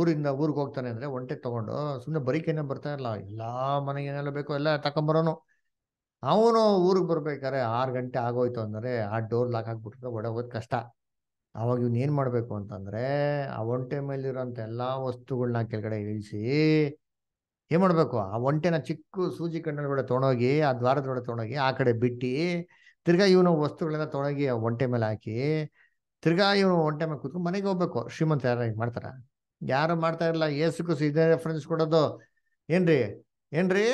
ಊರಿಂದ ಊರಿಗೆ ಹೋಗ್ತಾನೆ ಅಂದ್ರೆ ಒಂಟೆ ತೊಗೊಂಡು ಸುಮ್ಮನೆ ಬರೀಕೇನೆ ಬರ್ತಾ ಇಲ್ಲ ಎಲ್ಲ ಮನೆಗೆ ಏನೆಲ್ಲ ಬೇಕೋ ಎಲ್ಲ ತಕೊಂಬರೋನು ಅವನು ಊರಿಗೆ ಬರ್ಬೇಕಾದ್ರೆ ಆರು ಗಂಟೆ ಆಗೋಯ್ತು ಅಂದರೆ ಆ ಡೋರ್ ಲಾಕ್ ಹಾಕ್ಬಿಟ್ರೆ ಒಡೆ ಹೋಗೋದ್ ಕಷ್ಟ ಅವಾಗ ಇವ್ನು ಏನು ಮಾಡಬೇಕು ಅಂತಂದರೆ ಆ ಒಂಟೆ ಮೇಲಿರೋಂಥ ಎಲ್ಲ ವಸ್ತುಗಳನ್ನ ಕೆಳಗಡೆ ಇಳಿಸಿ ಏನ್ ಮಾಡಬೇಕು ಆ ಒಂಟೆನ ಚಿಕ್ಕ ಸೂಜಿ ಕಣ್ಣಲ್ಲಿ ಒಡೆ ತೊಗೊಂಡೋಗಿ ಆ ದ್ವಾರದೊಳಗೆ ತೊಗೊಂಡೋಗಿ ಆ ಕಡೆ ಬಿಟ್ಟು ತಿರ್ಗಾ ಇವನು ವಸ್ತುಗಳನ್ನ ತೊಗೊಂಡೋಗಿ ಆ ಒಂಟೆ ಮೇಲೆ ಹಾಕಿ ತಿರ್ಗಾ ಇವನು ಒನ್ ಟೈಮ್ ಕೂತ್ಕೊಂಡು ಮನೆಗೆ ಹೋಗ್ಬೇಕು ಶ್ರೀಮಂತ ಯಾರು ಈಗ ಮಾಡ್ತಾರ ಯಾರು ಮಾಡ್ತಾ ಇರಲ್ಲ ಏಸು ಇದೇ ರೆಫರೆನ್ಸ್ ಕೊಡೋದು ಏನ್ರಿ ಏನ್ರಿ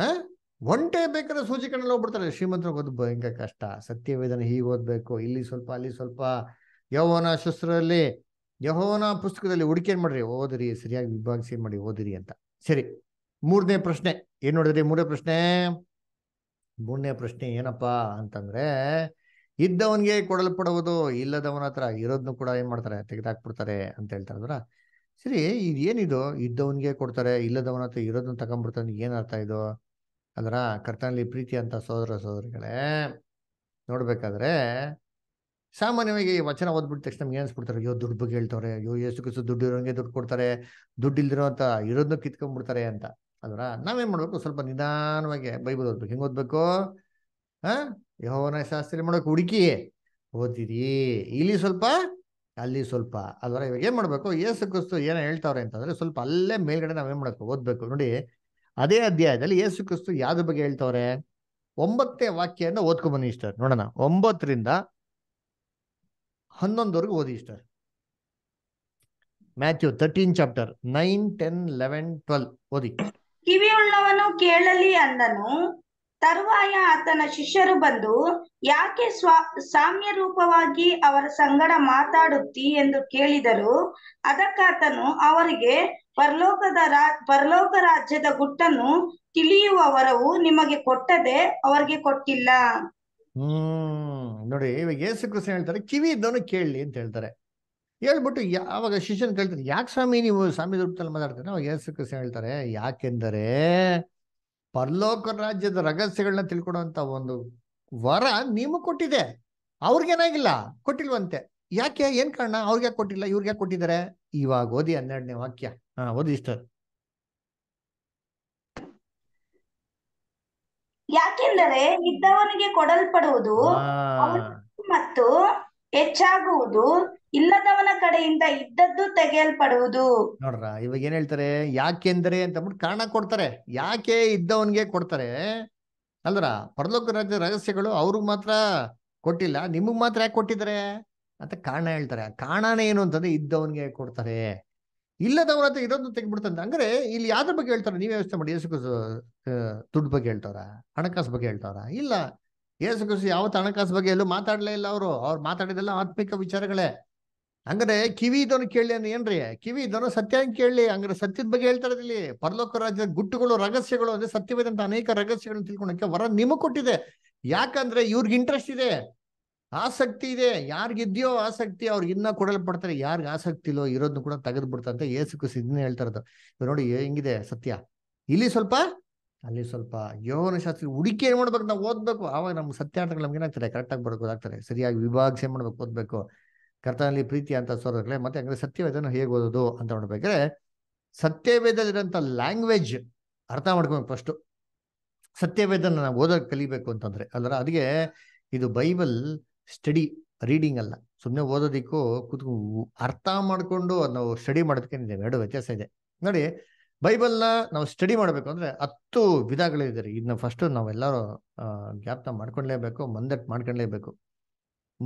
ಹಾ ಒಂಟೆ ಬೇಕಾದ್ರೆ ಸೂಚಿ ಕಣ್ಣಲ್ಲಿ ಹೋಗ್ಬಿಡ್ತಾರೆ ಶ್ರೀಮಂತರ ಓದ್ ಹಿಂಗ ಕಷ್ಟ ಸತ್ಯವೇದನ ಹೀಗೆ ಓದ್ಬೇಕು ಇಲ್ಲಿ ಸ್ವಲ್ಪ ಅಲ್ಲಿ ಸ್ವಲ್ಪ ಯಹೋನ ಶಸ್ತ್ರದಲ್ಲಿ ಯಹೋನ ಪುಸ್ತಕದಲ್ಲಿ ಹುಡುಕೇನ್ ಮಾಡ್ರಿ ಓದ್ರಿ ಸರಿಯಾಗಿ ವಿಭಾಗಿಸಿ ಮಾಡಿ ಓದಿರಿ ಅಂತ ಸರಿ ಮೂರನೇ ಪ್ರಶ್ನೆ ಏನ್ ನೋಡಿದ್ರಿ ಮೂರನೇ ಪ್ರಶ್ನೆ ಮೂರನೇ ಪ್ರಶ್ನೆ ಏನಪ್ಪಾ ಅಂತಂದ್ರೆ ಇದ್ದವನಿಗೆ ಕೊಡಲ್ಪಡುವುದು ಇಲ್ಲದವನ ಹತ್ರ ಇರೋದನ್ನು ಕೂಡ ಏನ್ ಮಾಡ್ತಾರೆ ತೆಗೆದಾಕ್ಬಿಡ್ತಾರೆ ಅಂತ ಹೇಳ್ತಾರೆ ಅಂದ್ರೆ ಸರಿ ಇದೇನಿದು ಇದ್ದವನಿಗೆ ಕೊಡ್ತಾರೆ ಇಲ್ಲದವನ ಹತ್ರ ಇರೋದನ್ನ ತಗೊಂಡ್ಬಿಡ್ತಾರೆ ಏನ್ ಅರ್ಥ ಇದು ಅದರ ಕರ್ತನಲ್ಲಿ ಪ್ರೀತಿ ಅಂತ ಸೋದರ ಸೋದರಿಗಳೇ ನೋಡ್ಬೇಕಾದ್ರೆ ಸಾಮಾನ್ಯವಾಗಿ ವಚನ ಓದ್ಬಿಟ್ಟ ತಕ್ಷಣ ನಮ್ಗೆ ಏನಿಸ್ಬಿಡ್ತಾರೆ ಅಯ್ಯೋ ದುಡ್ಡು ಬಗ್ಗೆ ಹೇಳ್ತವ್ರೆ ಅಯ್ಯೋ ಎಷ್ಟು ಕಿಸು ದುಡ್ಡು ಇರೋಂಗೆ ದುಡ್ಡು ಕೊಡ್ತಾರೆ ದುಡ್ಡು ಇಲ್ದಿರೋ ಅಂತ ಇರೋದನ್ನ ಕಿತ್ಕೊಂಡ್ಬಿಡ್ತಾರೆ ಅಂತ ಅದರ ನಾವೇನ್ ಮಾಡ್ಬೇಕು ಸ್ವಲ್ಪ ನಿಧಾನವಾಗಿ ಬೈಬಲ್ ಓದ್ಬೇಕು ಹೆಂಗ್ ಓದ್ಬೇಕು ಹಾ ಯಹೋವನ ಶಾಸ್ತ್ರಿ ಮಾಡೋಕೆ ಹುಡುಕಿಯೇ ಓದಿರಿ ಇಲ್ಲಿ ಸ್ವಲ್ಪ ಅಲ್ಲಿ ಸ್ವಲ್ಪ ಅದರ ಇವಾಗ ಏನು ಮಾಡಬೇಕು ಏಸು ಕ್ರಿಸ್ತು ಏನೋ ಹೇಳ್ತಾವ್ರೆ ಅಂತಂದ್ರೆ ಸ್ವಲ್ಪ ಅಲ್ಲೇ ಮೇಲ್ಗಡೆ ನಾವೇನು ಮಾಡಬೇಕು ಓದಬೇಕು ನೋಡಿ ಅದೇ ಅಧ್ಯಾಯದಲ್ಲಿ ಏಸು ಕ್ರಿಸ್ತು ಯಾವ್ದ್ರ ಬಗ್ಗೆ ಹೇಳ್ತಾವ್ರೆ ಒಂಬತ್ತೇ ವಾಕ್ಯದಿಂದ ಓದ್ಕೊಂಬನ್ನಿ ಇಷ್ಟರ್ ನೋಡೋಣ ಒಂಬತ್ತರಿಂದ ಹನ್ನೊಂದವರೆಗೂ ಓದಿ ಇಷ್ಟರ್ Matthew thirteen chapter nine ten eleven twelve ಓದಿ
ಉಳ್ಳವನು ಕೇಳಲಿ ಅಂದನು ತರುವಾಯ ಆತನ ಶಿಷ್ಯರು ಬಂದು ಯಾಕೆ ಸ್ವ ಸಾಮ್ಯ ರೂಪವಾಗಿ ಅವರ ಸಂಗಡ ಮಾತಾಡುತ್ತಿ ಎಂದು ಕೇಳಿದರು ಅದಕ್ಕಾತನು ಅವರಿಗೆ ಪರಲೋಕದ ರಾ ಪರಲೋಕ ರಾಜ್ಯದ ಗುಟ್ಟನ್ನು ತಿಳಿಯುವ ವರವು ನಿಮಗೆ ಕೊಟ್ಟದೆ ಅವರಿಗೆ ಕೊಟ್ಟಿಲ್ಲ
ಹ್ಮ್ ನೋಡಿ ಇವಾಗ ಯೇಸು ಕೃಷ್ಣ ಹೇಳ್ತಾರೆ ಕಿವಿ ಇದ್ದವನು ಕೇಳಲಿ ಅಂತ ಹೇಳ್ತಾರೆ ಹೇಳ್ಬಿಟ್ಟು ಯಾವಾಗ ಶಿಷ್ಯನ ಕೇಳ್ತಾರೆ ಯಾಕೆ ಸ್ವಾಮಿ ನೀವು ಸ್ವಾಮಿ ರೂಪದಲ್ಲಿ ಮಾತಾಡ್ತಾರೆ ಅವಾಗ ಯೇಸು ಕೃಷ್ಣ ಹೇಳ್ತಾರೆ ಯಾಕೆಂದರೆ ಪರಲೋಕ ರಾಜ್ಯದ ರಹಸ್ಯಗಳನ್ನ ತಿಳ್ಕೊಡುವಂತ ಒಂದು ವರ ನೀವು ಕೊಟ್ಟಿದೆ ಅವ್ರಿಗೇನಾಗಿಲ್ಲ ಕೊಟ್ಟಿಲ್ವಂತೆ ಯಾಕೆ ಏನ್ ಕಾರಣ ಅವ್ರಿಗೆ ಕೊಟ್ಟಿಲ್ಲ ಇವ್ರಿಗೆ ಕೊಟ್ಟಿದ್ದಾರೆ ಇವಾಗ ಓದಿ ಹನ್ನೆರಡನೇ ವಾಕ್ಯ ಹಾ ಓದಿ ಸರ್
ಯಾಕೆಂದರೆ ಇದ್ದವನಿಗೆ ಕೊಡಲ್ಪಡುವುದು ಮತ್ತು ಹೆಚ್ಚಾಗುವುದು ಇಲ್ಲದವನ ಕಡೆಯಿಂದ ಇದ್ದದ್ದು
ತೆಗೆಯಲ್ಪಡುವುದು ನೋಡ್ರ ಇವಾಗ ಏನ್ ಹೇಳ್ತಾರೆ ಯಾಕೆಂದ್ರೆ ಅಂತ ಬಿಟ್ಟು ಕಾರಣ ಕೊಡ್ತಾರೆ ಯಾಕೆ ಇದ್ದವನ್ಗೆ ಕೊಡ್ತಾರೆ ಅಲ್ರ ಪರಲೋಕ ರಾಜ್ಯ ರಹಸ್ಯಗಳು ಅವ್ರಿಗೆ ಮಾತ್ರ ಕೊಟ್ಟಿಲ್ಲ ನಿಮಗ್ ಮಾತ್ರ ಯಾಕೆ ಕೊಟ್ಟಿದ್ದಾರೆ ಅಂತ ಕಾರಣ ಹೇಳ್ತಾರೆ ಕಾರಣನೇ ಏನು ಅಂತಂದ್ರೆ ಇದ್ದವನ್ಗೆ ಕೊಡ್ತಾರೆ ಇಲ್ಲದವ್ರ ಹತ್ರ ಇರೋದು ತೆಗೆದ್ಬಿಡ್ತಂತ ಅಂದ್ರೆ ಇಲ್ಲಿ ಯಾವ್ದ್ರ ಬಗ್ಗೆ ಹೇಳ್ತಾರೆ ನೀವ್ ವ್ಯವಸ್ಥೆ ಮಾಡಿ ಯೇಸು ದುಡ್ಡು ಬಗ್ಗೆ ಹೇಳ್ತಾರ ಹಣಕಾಸು ಬಗ್ಗೆ ಹೇಳ್ತಾರ ಇಲ್ಲ ಯೇಸು ಕೃಷಿ ಯಾವತ್ತು ಹಣಕಾಸು ಬಗ್ಗೆ ಎಲ್ಲೂ ಮಾತಾಡ್ಲೇ ಇಲ್ಲ ಅವರು ಅವ್ರು ಮಾತಾಡಿದೆಲ್ಲ ಆತ್ಮಿಕ ವಿಚಾರಗಳೇ ಹಂಗಾರೆ ಕಿವಿ ಇದನ್ನು ಕೇಳಿ ಅನ್ನ ಏನ್ರಿ ಕಿವಿ ಇದನ್ನು ಸತ್ಯ ಕೇಳಿ ಹಂಗ್ರೆ ಸತ್ಯದ ಬಗ್ಗೆ ಹೇಳ್ತಾರೆ ಇಲ್ಲಿ ಪರಲೋಕ ರಾಜ್ಯದ ಗುಟ್ಟುಗಳು ರಹಸ್ಯಗಳು ಅಂದ್ರೆ ಸತ್ಯವೇದಂತ ಅನೇಕ ರಹಸ್ಯಗಳನ್ನು ತಿಳ್ಕೊಳಕ್ಕೆ ವರ ನಿಮಗೆ ಕೊಟ್ಟಿದೆ ಯಾಕಂದ್ರೆ ಇವ್ರಿಗೆ ಇಂಟ್ರೆಸ್ಟ್ ಇದೆ ಆಸಕ್ತಿ ಇದೆ ಯಾರಿಗಿದ್ಯೋ ಆಸಕ್ತಿ ಅವ್ರಿಗೆ ಇನ್ನ ಕೊಡಲ್ಪಡ್ತಾರೆ ಯಾರಿಗೆ ಆಸಕ್ತಿ ಇಲ್ಲೋ ಇರೋದನ್ನು ಕೂಡ ತೆಗೆದ್ಬಿಡ್ತಂತೆ ಬಿಡ್ತಂತ ಯೇಸು ಕೃಷಿ ಇದನ್ನ ನೋಡಿ ಹೆಂಗಿದೆ ಸತ್ಯ ಇಲ್ಲಿ ಸ್ವಲ್ಪ ಅಲ್ಲಿ ಸ್ವಲ್ಪ ಶಾಸ್ತ್ರ ಹುಡುಕಿ ಏನು ಮಾಡ್ಬೇಕು ನಾವು ಓದಬೇಕು ಆವಾಗ ನಮ್ಮ ಸತ್ಯಾರ್ಥಗಳು ನಮ್ಗೆ ಏನಾಗ್ತಾರೆ ಕರೆಕ್ಟಾಗಿ ಬರ್ಬೇಕು ಆಗ್ತದೆ ಸರಿಯಾಗಿ ವಿಭಾಗಿಸಿ ಮಾಡ್ಬೇಕು ಓದ್ಬೇಕು ಕರ್ತನಲ್ಲಿ ಪ್ರೀತಿ ಅಂತ ಸೋದರ್ಗಳೇ ಮತ್ತೆ ಅಂದ್ರೆ ಸತ್ಯವೇದನ ಹೇಗೆ ಓದೋದು ಅಂತ ನೋಡ್ಬೇಕಾದ್ರೆ ಸತ್ಯವೇದಲ್ಲಿರೋಂಥ ಲ್ಯಾಂಗ್ವೇಜ್ ಅರ್ಥ ಮಾಡ್ಕೊಬೇಕು ಫಸ್ಟ್ ಸತ್ಯವೇದನ ನಾವು ಓದೋಕೆ ಕಲಿಬೇಕು ಅಂತಂದ್ರೆ ಅಲ್ಲರ ಅದಕ್ಕೆ ಇದು ಬೈಬಲ್ ಸ್ಟಡಿ ರೀಡಿಂಗ್ ಅಲ್ಲ ಸುಮ್ಮನೆ ಓದೋದಿಕ್ಕೂ ಕೂತ್ಕೊಂಡು ಅರ್ಥ ಮಾಡಿಕೊಂಡು ನಾವು ಸ್ಟಡಿ ಮಾಡೋದಕ್ಕೆ ಎರಡು ವ್ಯತ್ಯಾಸ ಇದೆ ನೋಡಿ ಬೈಬಲ್ನ ನಾವು ಸ್ಟಡಿ ಮಾಡಬೇಕು ಅಂದ್ರೆ ಹತ್ತು ವಿಧಗಳಿದ್ದಾರೆ ಇದನ್ನ ಫಸ್ಟ್ ನಾವೆಲ್ಲರೂ ಜ್ಞಾಪನ ಮಾಡ್ಕೊಳ್ಲೇಬೇಕು ಮಂದಟ್ ಮಾಡ್ಕೊಳ್ಲೇಬೇಕು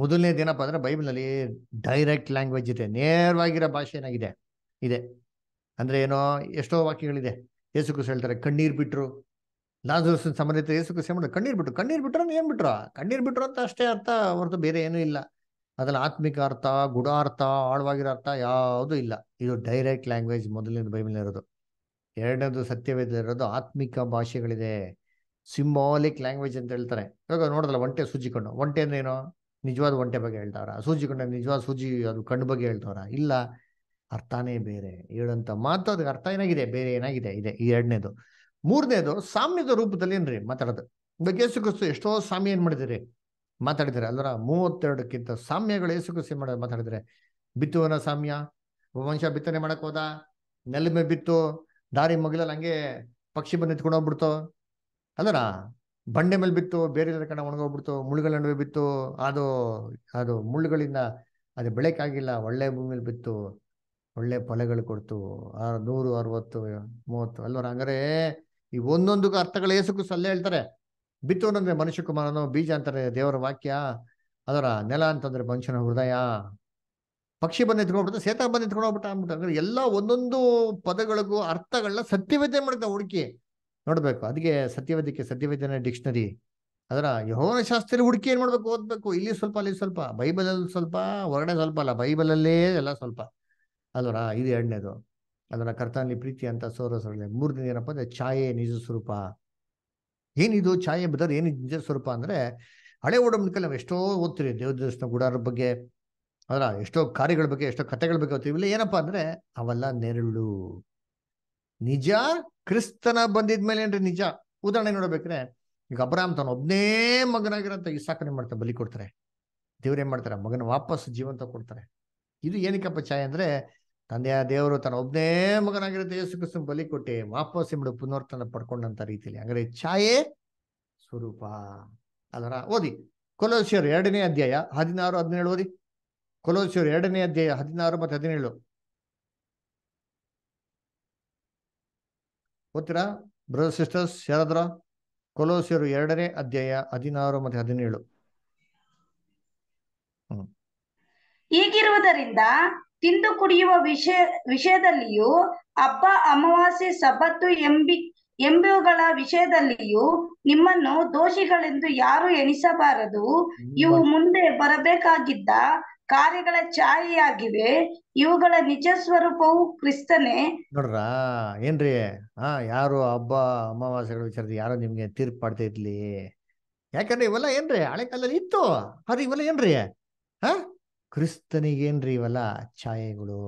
ಮೊದಲನೇ ದಿನಪ್ಪ ಅಂದರೆ ಬೈಬಲ್ನಲ್ಲಿ ಡೈರೆಕ್ಟ್ ಲ್ಯಾಂಗ್ವೇಜ್ ಇದೆ ನೇರವಾಗಿರೋ ಭಾಷೆ ಏನಾಗಿದೆ ಇದೆ ಅಂದ್ರೆ ಏನೋ ಎಷ್ಟೋ ವಾಕ್ಯಗಳಿದೆ ಯೇಸುಕೃಸ್ ಹೇಳ್ತಾರೆ ಕಣ್ಣೀರು ಬಿಟ್ರು ಲಾಜರ್ಸನ್ ಸಂಬಂಧಿತ ಯೇಸುಕು ಏನು ಕಣ್ಣೀರು ಬಿಟ್ಟರು ಕಣ್ಣೀರು ಬಿಟ್ಟರು ಏನು ಬಿಟ್ರು ಕಣ್ಣೀರು ಬಿಟ್ರು ಅಂತ ಅಷ್ಟೇ ಅರ್ಥ ಹೊರತು ಬೇರೆ ಏನೂ ಇಲ್ಲ ಅದರಲ್ಲಿ ಆತ್ಮಿಕ ಅರ್ಥ ಅರ್ಥ ಆಳ್ವಾಗಿರೋ ಅರ್ಥ ಯಾವುದೂ ಇಲ್ಲ ಇದು ಡೈರೆಕ್ಟ್ ಲ್ಯಾಂಗ್ವೇಜ್ ಮೊದಲಿನ ಇರೋದು ಎರಡನೇದು ಇರೋದು ಆತ್ಮಿಕ ಭಾಷೆಗಳಿದೆ ಸಿಂಬಾಲಿಕ್ ಲ್ಯಾಂಗ್ವೇಜ್ ಅಂತ ಹೇಳ್ತಾರೆ ಇವಾಗ ನೋಡೋದಲ್ಲ ಒಂಟೆ ಸೂಜಿಕೊಂಡು ಒಂಟೆ ಅಂದ್ರೇನೋ ನಿಜವಾದ ಒಂಟೆ ಬಗ್ಗೆ ಹೇಳ್ತಾವ್ರ ಸೂಜಿಕೊಂಡ ನಿಜವಾದ ಸೂಜಿ ಅದು ಕಣ್ಣು ಬಗ್ಗೆ ಹೇಳ್ತಾವ್ರ ಇಲ್ಲ ಅರ್ಥನೇ ಬೇರೆ ಹೇಳಂತ ಮಾತು ಅದಕ್ಕೆ ಅರ್ಥ ಏನಾಗಿದೆ ಬೇರೆ ಏನಾಗಿದೆ ಇದೆ ಈ ಎರಡನೇದು ಮೂರನೇದು ಸಾಮ್ಯದ ರೂಪದಲ್ಲಿ ಏನ್ರಿ ಮಾತಾಡೋದು ಬಗ್ಗೆ ಯೇಸು ಎಷ್ಟೋ ಸಾಮ್ಯ ಏನ್ ಮಾಡಿದಿರಿ ಮಾತಾಡಿದ್ರೆ ಅಲ್ವರ ಮೂವತ್ತೆರಡಕ್ಕಿಂತ ಸಾಮ್ಯಗಳು ಯೇಸು ಮಾಡೋದು ಮಾತಾಡಿದ್ರೆ ಬಿತ್ತುವನ ಸಾಮ್ಯ ಮನುಷ್ಯ ಬಿತ್ತನೆ ಮಾಡಕ್ ಹೋದ ನೆಲಮೆ ಬಿತ್ತು ದಾರಿ ಮಗಲಲ್ಲಿ ಹಂಗೆ ಪಕ್ಷಿ ಬಂದು ನಿಂತ್ಕೊಂಡು ಹೋಗ್ಬಿಡ್ತು ಅಲ್ಲರ ಬಂಡೆ ಮೇಲೆ ಬಿತ್ತು ಬೇರೆ ಎಲ್ಲರ ಕಡೆ ಒಣಗೋಗ್ಬಿಡ್ತು ಮುಳ್ಳುಗಳ ನಡುವೆ ಬಿತ್ತು ಅದು ಅದು ಮುಳ್ಳುಗಳಿಂದ ಅದು ಬೆಳೆಕಾಗಿಲ್ಲ ಒಳ್ಳೆ ಭೂಮಿಲಿ ಬಿತ್ತು ಒಳ್ಳೆ ಫಲಗಳು ಕೊಡ್ತು ನೂರು ಅರವತ್ತು ಮೂವತ್ತು ಅಲ್ವರ ಹಂಗಾರೆ ಈ ಒಂದೊಂದಕ್ಕೂ ಅರ್ಥಗಳ ಏಸಕ್ಕೂ ಸಲ್ಲೆ ಹೇಳ್ತಾರೆ ಬಿತ್ತು ಅಂದ್ರೆ ಮನುಷ್ಯ ಕುಮಾರನು ಬೀಜ ಅಂತಾರೆ ದೇವರ ವಾಕ್ಯ ಅದರ ನೆಲ ಅಂತಂದ್ರೆ ಮನುಷ್ಯನ ಹೃದಯ ಪಕ್ಷಿ ಬಂದು ಎತ್ಕೊಂಡ್ಬಿಡ್ತು ಸೇತ ಬಂದು ಎತ್ಕೊಂಡು ಹೋಗ್ಬಿಟ್ಟು ಅಂದ್ಬಿಟ್ಟು ಅಂದ್ರೆ ಎಲ್ಲ ಒಂದೊಂದು ಪದಗಳಿಗೂ ಅರ್ಥಗಳನ್ನ ಸತ್ಯವೇದ್ಯ ಮಾಡಿದ ಹುಡುಕಿ ನೋಡಬೇಕು ಅದಕ್ಕೆ ಸತ್ಯವೇದ್ಯಕ್ಕೆ ಸತ್ಯವೇದ್ಯನ ಡಿಕ್ಷನರಿ ಅದರ ಯಹೋನ ಶಾಸ್ತ್ರಿ ಹುಡುಕಿ ಏನು ಮಾಡಬೇಕು ಓದ್ಬೇಕು ಇಲ್ಲಿ ಸ್ವಲ್ಪ ಅಲ್ಲಿ ಸ್ವಲ್ಪ ಬೈಬಲಲ್ಲಿ ಸ್ವಲ್ಪ ಹೊರಗಡೆ ಸ್ವಲ್ಪ ಅಲ್ಲ ಬೈಬಲಲ್ಲೇ ಎಲ್ಲ ಸ್ವಲ್ಪ ಅಲ್ವರ ಇದು ಎರಡನೇದು ಅದರ ಕರ್ತಾನಿ ಪ್ರೀತಿ ಅಂತ ಸೋರಸರಳೆ ಮೂರನೇ ಏನಪ್ಪ ಅಂದ್ರೆ ಛಾಯೆ ನಿಜ ಸ್ವರೂಪ ಏನಿದು ಛಾಯೆ ಬದಲು ಏನು ನಿಜ ಸ್ವರೂಪ ಅಂದ್ರೆ ಹಳೆ ಓಡಂಬಿಕಲ್ಲಿ ನಾವು ಎಷ್ಟೋ ಓದ್ತೀರಿ ದರ್ಶನ ಗುಡಾರ ಬಗ್ಗೆ ಅದರ ಎಷ್ಟೋ ಕಾರ್ಯಗಳ ಬಗ್ಗೆ ಎಷ್ಟೋ ಕಥೆಗಳ ಬಗ್ಗೆ ಗೊತ್ತಿವಿಲ್ಲ ಏನಪ್ಪಾ ಅಂದ್ರೆ ಅವೆಲ್ಲ ನೆರಳು ನಿಜ ಕ್ರಿಸ್ತನ ಬಂದಿದ ಮೇಲೆ ಏನ್ರಿ ನಿಜ ಉದಾಹರಣೆ ನೋಡ್ಬೇಕ್ರೆ ಈಗ ಅಬ್ರಾಮ್ ತಾನು ಒಬ್ನೇ ಮಗನಾಗಿರೋಂಥ ಸಾಕಣೆ ಮಾಡ್ತಾರೆ ಬಲಿ ಕೊಡ್ತಾರೆ ಏನ್ ಮಾಡ್ತಾರೆ ಮಗನ ವಾಪಸ್ ಜೀವಂತ ಕೊಡ್ತಾರೆ ಇದು ಏನಕ್ಕಪ್ಪ ಛಾಯೆ ಅಂದ್ರೆ ತಂದೆಯ ದೇವರು ತನ್ನ ಒಬ್ಬನೇ ಮಗನಾಗಿರುತ್ತೆ ಯೇಸು ಕ್ರಿಸ್ತನ ಬಲಿ ಕೊಟ್ಟೆ ವಾಪಸ್ ಇಮ್ಡು ಪುನರ್ತನ ಪಡ್ಕೊಂಡಂತ ರೀತಿಯಲ್ಲಿ ಅಂದ್ರೆ ಛಾಯೆ ಸ್ವರೂಪ ಅದರ ಓದಿ ಕೊಲೊಸಿಯರ್ ಎರಡನೇ ಅಧ್ಯಾಯ ಹದಿನಾರು ಹದಿನೇಳು ಓದಿ ಕೊಲೋಸಿಯರು ಎರಡನೇ ಅಧ್ಯಾಯ ಹದಿನಾರು ಮತ್ತು ಹದಿನೇಳು ಗೊತ್ತೀರಾ ಬ್ರದರ್ ಸಿಸ್ಟರ್ಸ್ ಯಾರಾದ್ರ ಕೊಲೋಸಿಯರು ಎರಡನೇ ಅಧ್ಯಾಯ ಹದಿನಾರು ಮತ್ತು ಹದಿನೇಳು
ಹೀಗಿರುವುದರಿಂದ ತಿಂದು ಕುಡಿಯುವ ವಿಷಯ ವಿಷಯದಲ್ಲಿಯೂ ಹಬ್ಬ ಅಮಾವಾಸ್ಯೆ ಸಬ್ಬತ್ತು ಎಂಬಿ ಎಂಬುಗಳ ವಿಷಯದಲ್ಲಿಯೂ ನಿಮ್ಮನ್ನು ದೋಷಿಗಳೆಂದು ಯಾರು ಎಣಿಸಬಾರದು ಇವು ಮುಂದೆ ಬರಬೇಕಾಗಿದ್ದ ಕಾರ್ಯಗಳ ಛಾಯೆಯಾಗಿವೆ ಇವುಗಳ ನಿಜ ಸ್ವರೂಪವು ಕ್ರಿಸ್ತನೇ
ನೋಡ್ರಾ ಏನ್ರಿ ಹಾ ಯಾರು ಹಬ್ಬ ಅಮಾವಾಸ್ಯಗಳ ವಿಚಾರದ ಯಾರೋ ನಿಮ್ಗೆ ತೀರ್ಪು ಪಾಡ್ತಾ ಇರ್ಲಿ ಯಾಕಂದ್ರೆ ಇವೆಲ್ಲ ಏನ್ರಿ ಹಳೆ ಕಾಲದಲ್ಲಿ ಇತ್ತು ಅದ್ರ ಇವೆಲ್ಲ ಏನ್ರಿ ಹಾ ಕ್ರಿಸ್ತನಿಗೇನ್ರಿ ಇವೆಲ್ಲ ಛಾಯೆಗಳು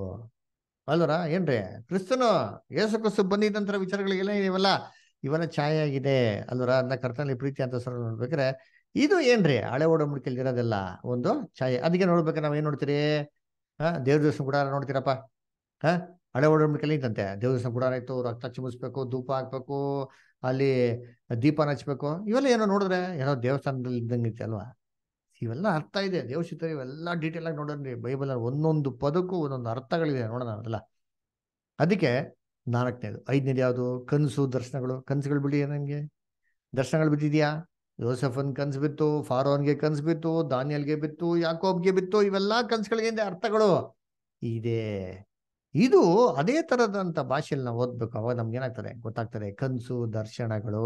ಅಲ್ವರ ಏನ್ರಿ ಕ್ರಿಸ್ತನು ಯೇಸು ಕ್ರಿಸ್ತು ಬಂದಿದ್ದಂತರ ವಿಚಾರಗಳಿಗೆಲ್ಲ ಇವೆಲ್ಲ ಇವನ ಛಾಯೆ ಆಗಿದೆ ಅಲ್ವರ ಅನ್ನ ಕರ್ತನಲ್ಲಿ ಪ್ರೀತಿ ಅಂತ ಸರ್ ಇದು ಏನ್ರಿ ಹಳೆ ಓಡಂಬಡಿಕೆಯಲ್ಲಿ ಇರೋದೆಲ್ಲ ಒಂದು ಛಾಯೆ ಅದಕ್ಕೆ ನೋಡ್ಬೇಕು ನಾವು ಏನ್ ನೋಡ್ತೀರಿ ಹಾ ದೇವ್ರ ದರ್ಶನ ಕೂಡ ನೋಡ್ತೀರಪ್ಪ ಹಾ ಹಳೆ ಓಡಂಬಡಿಕೆಯಲ್ಲಿ ಇದ್ದಂತೆ ದೇವ್ರ ದರ್ಶನ ಕೂಡ ಆಯ್ತು ರಕ್ತ ಚುಮಿಸ್ಬೇಕು ಧೂಪ ಹಾಕ್ಬೇಕು ಅಲ್ಲಿ ದೀಪ ಹಚ್ಬೇಕು ಇವೆಲ್ಲ ಏನೋ ನೋಡಿದ್ರೆ ಏನೋ ದೇವಸ್ಥಾನದಲ್ಲಿ ಇದ್ದಂಗೆ ಅಲ್ವಾ ಇವೆಲ್ಲ ಅರ್ಥ ಇದೆ ದೇವಸ್ಥಿತ ಇವೆಲ್ಲ ಡೀಟೇಲ್ ಆಗಿ ರೀ ಬೈಬಲ್ ಒಂದೊಂದು ಪದಕ್ಕೂ ಒಂದೊಂದು ಅರ್ಥಗಳಿದೆ ನೋಡೋಣ ಅದಲ್ಲ ಅದಕ್ಕೆ ನಾಲ್ಕನೇದು ಐದನೇದು ಯಾವುದು ಕನಸು ದರ್ಶನಗಳು ಕನಸುಗಳು ಬಿಡಿ ನನಗೆ ದರ್ಶನಗಳು ಬಿದ್ದಿದೆಯಾ ಯೋಸಫನ್ ಕನ್ಸ್ ಬಿತ್ತು ಫಾರೋನ್ಗೆ ಕನ್ಸ್ ಬಿತ್ತು ದಾನಿಯಲ್ಗೆ ಬಿತ್ತು ಯಾಕೋಬ್ಗೆ ಬಿತ್ತು ಇವೆಲ್ಲ ಕನ್ಸ್ಗಳಿಗೆ ಅರ್ಥಗಳು ಇದೆ ಇದು ಅದೇ ತರದಂತ ಭಾಷೆಯಲ್ಲಿ ನಾವು ಓದ್ಬೇಕು ಅವಾಗ ನಮ್ಗೆ ಏನಾಗ್ತದೆ ಗೊತ್ತಾಗ್ತದೆ ಕನ್ಸು ದರ್ಶನಗಳು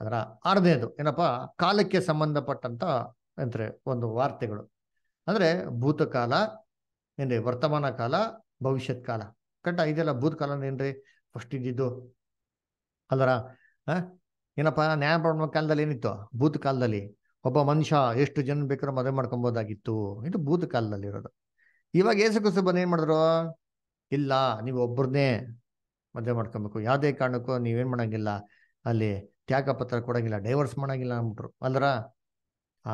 ಅದರ ಅರ್ಧೇದು ಏನಪ್ಪ ಕಾಲಕ್ಕೆ ಸಂಬಂಧಪಟ್ಟಂತ ಒಂದು ವಾರ್ತೆಗಳು ಅಂದ್ರೆ ಭೂತಕಾಲ ಏನ್ರಿ ವರ್ತಮಾನ ಕಾಲ ಭವಿಷ್ಯತ್ ಕಾಲ ಕಟ್ಟ ಇದೆಲ್ಲ ಭೂತಕಾಲ ಏನ್ರಿ ಫಸ್ಟ್ ಇದ್ದಿದ್ದು ಅಲ್ಲರ ಏನಪ್ಪ ನ್ಯಾಯ ಕಾಲದಲ್ಲಿ ಏನಿತ್ತು ಭೂತ ಕಾಲದಲ್ಲಿ ಒಬ್ಬ ಮನುಷ್ಯ ಎಷ್ಟು ಜನ ಬೇಕಾದ್ರೂ ಮದುವೆ ಮಾಡ್ಕೊಬೋದಾಗಿತ್ತು ಇದು ಭೂತ ಕಾಲದಲ್ಲಿ ಇರೋದು ಇವಾಗ ಏಸು ಕುಸು ಬಂದು ಏನು ಮಾಡಿದ್ರು ಇಲ್ಲ ನೀವು ಒಬ್ಬರನ್ನೇ ಮದುವೆ ಮಾಡ್ಕೊಬೇಕು ಯಾವುದೇ ಕಾರಣಕ್ಕೂ ನೀವೇನು ಮಾಡೋಂಗಿಲ್ಲ ಅಲ್ಲಿ ತ್ಯಾಗ ಪತ್ರ ಕೊಡೋಂಗಿಲ್ಲ ಡೈವರ್ಸ್ ಮಾಡೋಂಗಿಲ್ಲ ಅಂದ್ಬಿಟ್ರು ಅಲ್ರ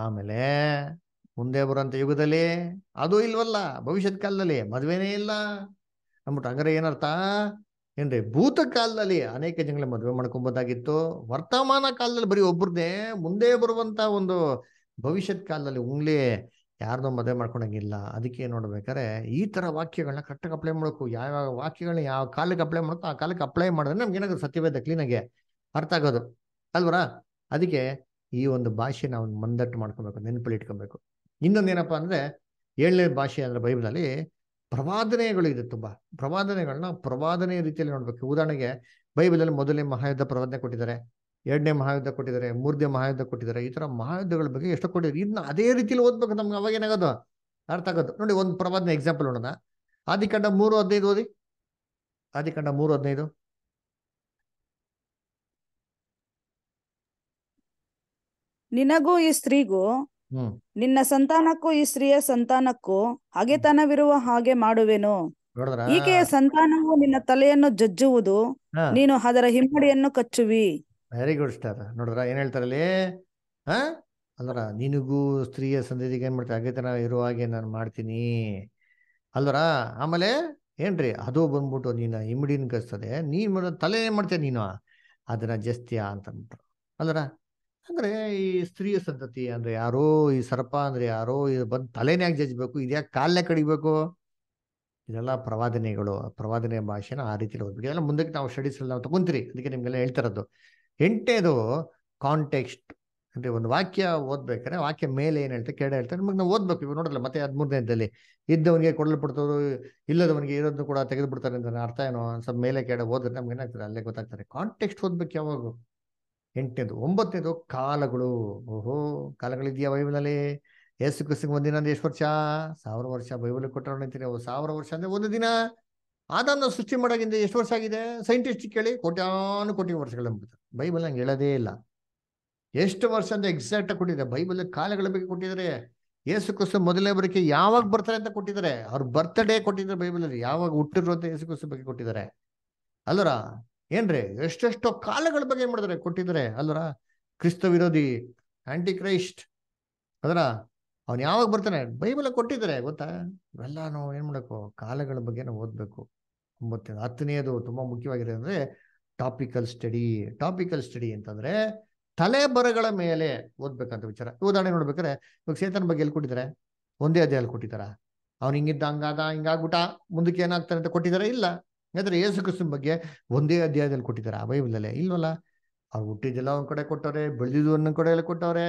ಆಮೇಲೆ ಮುಂದೆ ಬರೋಂಥ ಯುಗದಲ್ಲಿ ಅದು ಇಲ್ವಲ್ಲ ಭವಿಷ್ಯದ ಕಾಲದಲ್ಲಿ ಮದುವೆನೇ ಇಲ್ಲ ಅಂದ್ಬಿಟ್ಟು ಹಂಗಾರೆ ಏನರ್ಥ ಏನ್ರಿ ಭೂತ ಕಾಲದಲ್ಲಿ ಅನೇಕ ಜನಗಳ ಮದುವೆ ಮಾಡ್ಕೊಬೋದಾಗಿತ್ತು ವರ್ತಮಾನ ಕಾಲದಲ್ಲಿ ಬರೀ ಒಬ್ರದೇ ಮುಂದೆ ಬರುವಂತ ಒಂದು ಭವಿಷ್ಯದ ಕಾಲದಲ್ಲಿ ಉಂಗ್ಲಿ ಯಾರ್ದೋ ಮದುವೆ ಮಾಡ್ಕೊಂಡಂಗಿಲ್ಲ ಅದಕ್ಕೆ ನೋಡ್ಬೇಕಾರೆ ಈ ತರ ವಾಕ್ಯಗಳನ್ನ ಕರೆಕ್ಟಾಗಿ ಅಪ್ಲೈ ಮಾಡಬೇಕು ಯಾವ ವಾಕ್ಯಗಳನ್ನ ಯಾವ ಕಾಲಕ್ಕೆ ಅಪ್ಲೈ ಮಾಡುತ್ತೋ ಆ ಕಾಲಕ್ಕೆ ಅಪ್ಲೈ ಮಾಡಿದ್ರೆ ನಮ್ಗೆ ಏನಾದ್ರು ಸತ್ಯವೇದ ಆಗಿ ಅರ್ಥ ಆಗೋದು ಅಲ್ವರಾ ಅದಕ್ಕೆ ಈ ಒಂದು ಭಾಷೆ ನಾವು ಮಂದಟ್ಟು ಮಾಡ್ಕೊಬೇಕು ನೆನಪಲ್ಲಿ ಇಟ್ಕೊಬೇಕು ಇನ್ನೊಂದೇನಪ್ಪ ಅಂದ್ರೆ ಏಳನೇ ಭಾಷೆ ಅಂದ್ರೆ ಬೈಬಲಲ್ಲಿ ಪ್ರವಾದನೆಗಳು ಇದೆ ತುಂಬಾ ಪ್ರವಾದನೆಗಳನ್ನ ಪ್ರವಾದನೆ ರೀತಿಯಲ್ಲಿ ನೋಡ್ಬೇಕು ಉದಾಹರಣೆಗೆ ಬೈಬಲಲ್ಲಿ ಮೊದಲನೇ ಮಹಾಯುದ್ಧ ಪ್ರವಾದನೆ ಕೊಟ್ಟಿದ್ದಾರೆ ಎರಡನೇ ಮಹಾಯುದ್ಧ ಕೊಟ್ಟಿದ್ದಾರೆ ಮೂರನೇ ಮಹಾಯುದ್ಧ ಕೊಟ್ಟಿದ್ದಾರೆ ಈ ತರ ಮಹಾಯುದ್ಧಗಳ ಬಗ್ಗೆ ಎಷ್ಟು ಕೊಟ್ಟಿದ್ದಾರೆ ಇದನ್ನ ಅದೇ ರೀತಿಯಲ್ಲಿ ಓದ್ಬೇಕು ನಮ್ಗೆ ಅವಾಗ ಏನಾಗೋದು ಅರ್ಥ ಆಗೋದು ನೋಡಿ ಒಂದು ಪ್ರವಾದನೆ ಎಕ್ಸಾಂಪಲ್ ನೋಡೋಣ ಆದಿಕಂಡ ಮೂರು ಹದಿನೈದು ಓದಿ ಆದಿಕಂಡ ಮೂರು ಹದಿನೈದು
ನಿನಗೂ ಈ ಸ್ತ್ರೀಗೂ ನಿನ್ನ ಸಂತಾನಕ್ಕೂ ಈ ಸ್ತ್ರೀಯ ಸಂತಾನಕ್ಕೂ ಹಗೆತನವಿರುವ ಹಾಗೆ ಮಾಡುವೆನು ಈಕೆಯ ಸಂತಾನವು ನಿನ್ನ ತಲೆಯನ್ನು ಜಜ್ಜುವುದು ನೀನು ಅದರ ಹಿಮ್ಮಡಿಯನ್ನು ಕಚ್ಚುವಿ
ವೆರಿ ಗುಡ್ ಸ್ಟಾರ್ ನೋಡಿದ್ರ ಏನ್ ಹೇಳ್ತಾರಲ್ಲಿ ಆ ನಿನಗೂ ಸ್ತ್ರೀಯ ಸಂತತಿಗೆ ಏನ್ ಮಾಡ್ತೀನಿ ಹಗೆತನ ಇರುವ ಹಾಗೆ ನಾನು ಮಾಡ್ತೀನಿ ಅಲ್ದರ ಆಮೇಲೆ ಏನ್ರಿ ಅದು ಬಂದ್ಬಿಟ್ಟು ನೀನು ಹಿಮ್ಮಡಿನ ಕಚ್ತದೆ ನೀನ್ ತಲೆ ಏನ್ ಮಾಡ್ತೀಯ ನೀನು ಅದನ್ನ ಜಸ್ತಿಯಾ ಅಂತ ಅಂದ್ಬಿಟ್ರು ಅಂದ್ರೆ ಈ ಸ್ತ್ರೀಯ ಸಂತತಿ ಅಂದ್ರೆ ಯಾರೋ ಈ ಸರ್ಪ ಅಂದ್ರೆ ಯಾರೋ ಇದು ಬಂದು ತಲೆನ್ಯಾಗ ಜಜ್ಬೇಕು ಇದ್ಯಾಕೆ ಕಾಲ್ನ್ಯಾಗ ಕಡಿಬೇಕು ಇದೆಲ್ಲ ಪ್ರವಾದನೆಗಳು ಪ್ರವಾದನೆ ಭಾಷೆನ ಆ ರೀತಿ ಹೋಗ್ಬೇಕು ಇದೆಲ್ಲ ಮುಂದಕ್ಕೆ ನಾವು ಸ್ಟಡೀಸ್ ನಾವು ತಗೊಂತೀರಿ ಅದಕ್ಕೆ ನಿಮ್ಗೆಲ್ಲ ಹೇಳ್ತಿರೋದು ಎಂಟೇದು ಕಾಂಟೆಕ್ಸ್ಟ್ ಅಂದರೆ ಒಂದು ವಾಕ್ಯ ಓದ್ಬೇಕಾದ್ರೆ ವಾಕ್ಯ ಮೇಲೆ ಏನು ಹೇಳ್ತಾರೆ ಕೇಳ ಹೇಳ್ತಾರೆ ನಿಮಗೆ ನಾವು ಓದ್ಬೇಕು ಇವಾಗ ನೋಡಲ್ಲ ಮತ್ತೆ ಹದಿಮೂರನೇದಲ್ಲಿ ಇದ್ದವನಿಗೆ ಕೊಡಲ್ಪಡ್ತವರು ಇಲ್ಲದವನಿಗೆ ಇರೋದನ್ನು ಕೂಡ ತೆಗೆದುಬಿಡ್ತಾರೆ ಅಂತ ಅರ್ಥ ಏನೋ ಸ್ವಲ್ಪ ಮೇಲೆ ಕೇಳ ಓದಿದ್ರೆ ನಮ್ಗೆ ಏನಾಗ್ತದೆ ಅಲ್ಲೇ ಗೊತ್ತಾಗ್ತಾರೆ ಕಾಂಟೆಕ್ಸ್ಟ್ ಓದ್ಬೇಕು ಯಾವಾಗ ಎಂಟನೇದು ಒಂಬತ್ತನೇದು ಕಾಲಗಳು ಓಹೋ ಕಾಲಗಳಿದೆಯಾ ಬೈಬಲಲ್ಲಿ ಏಸು ಕ್ರಿಸ್ತಂಗೆ ಒಂದಿನ ಅಂದ್ರೆ ಎಷ್ಟು ವರ್ಷ ಸಾವಿರ ವರ್ಷ ಬೈಬಲ್ ಕೊಟ್ಟರು ಅಂತೀರಿ ಸಾವಿರ ವರ್ಷ ಅಂದ್ರೆ ಒಂದು ದಿನ ಅದನ್ನು ಸೃಷ್ಟಿ ಮಾಡೋಕ್ಕಿಂತ ಎಷ್ಟು ವರ್ಷ ಆಗಿದೆ ಸೈಂಟಿಸ್ಟ್ ಕೇಳಿ ಕೋಟ್ಯಾನು ಕೋಟಿ ವರ್ಷಗಳ ಬೈಬಲ್ ನಂಗೆ ಹೇಳೋದೇ ಇಲ್ಲ ಎಷ್ಟು ವರ್ಷ ಅಂತ ಆಗಿ ಕೊಟ್ಟಿದ್ದಾರೆ ಬೈಬಲ್ ಕಾಲಗಳ ಬಗ್ಗೆ ಕೊಟ್ಟಿದ್ದಾರೆ ಯೇಸು ಕ್ರಿಸ್ತ ಮೊದಲೇ ಬರೋಕ್ಕೆ ಯಾವಾಗ ಬರ್ತಾರೆ ಅಂತ ಕೊಟ್ಟಿದ್ದಾರೆ ಅವ್ರ ಬರ್ತ್ಡೇ ಕೊಟ್ಟಿದ್ದಾರೆ ಬೈಬಲಲ್ಲಿ ಯಾವಾಗ ಹುಟ್ಟಿರುವಂತ ಯೇಸು ಕ್ರಿಸ್ತ ಬಗ್ಗೆ ಕೊಟ್ಟಿದ್ದಾರೆ ಅಲ್ಲರ ಏನ್ರಿ ಎಷ್ಟೆಷ್ಟೋ ಕಾಲಗಳ ಬಗ್ಗೆ ಮಾಡಿದ್ರೆ ಕೊಟ್ಟಿದ್ರೆ ಅಲ್ಲರ ಕ್ರಿಸ್ತ ವಿರೋಧಿ ಆಂಟಿ ಕ್ರೈಸ್ಟ್ ಅದರ ಅವ್ನು ಯಾವಾಗ ಬರ್ತಾನೆ ಬೈಬಲ್ ಕೊಟ್ಟಿದ್ದಾರೆ ಗೊತ್ತಾ ಇವೆಲ್ಲ ನಾವು ಏನು ಮಾಡಬೇಕು ಕಾಲಗಳ ಬಗ್ಗೆ ನಾವು ಓದಬೇಕು ಹತ್ತನೇ ಹತ್ತನೆಯದು ತುಂಬ ಮುಖ್ಯವಾಗಿದೆ ಅಂದ್ರೆ ಟಾಪಿಕಲ್ ಸ್ಟಡಿ ಟಾಪಿಕಲ್ ಸ್ಟಡಿ ಅಂತಂದರೆ ತಲೆಬರಗಳ ಮೇಲೆ ಓದ್ಬೇಕಂತ ವಿಚಾರ ಉದಾಹರಣೆ ನೋಡ್ಬೇಕಾದ್ರೆ ಇವಾಗ ಸೇತನ ಬಗ್ಗೆ ಎಲ್ಲಿ ಕೊಟ್ಟಿದ್ದಾರೆ ಒಂದೇ ಅದೇ ಅಲ್ಲಿ ಕೊಟ್ಟಿದ್ದಾರಾ ಅವ್ನು ಹಿಂಗಿದ್ದ ಹಂಗಾದ ಹಿಂಗಾಗ್ಬಿಟ್ಟ ಮುಂದಕ್ಕೆ ಏನಾಗ್ತಾನೆ ಅಂತ ಕೊಟ್ಟಿದ್ದಾರೆ ಇಲ್ಲ ಯಾಕಂದ್ರೆ ಯೇಸು ಕ್ರಿಸ್ತನ ಬಗ್ಗೆ ಒಂದೇ ಅಧ್ಯಾಯದಲ್ಲಿ ಕೊಟ್ಟಿದ್ದಾರೆ ಆ ಬೈಬಲಲ್ಲೇ ಇಲ್ವಲ್ಲ ಅವ್ರು ಹುಟ್ಟಿದ್ದೆಲ್ಲ ಒಂದ್ ಕಡೆ ಕೊಟ್ಟವ್ರೆ ಬೆಳೆದಿದ್ದು ಒಂದೊಂದ್ ಕಡೆ ಎಲ್ಲ ಕೊಟ್ಟವ್ರೆ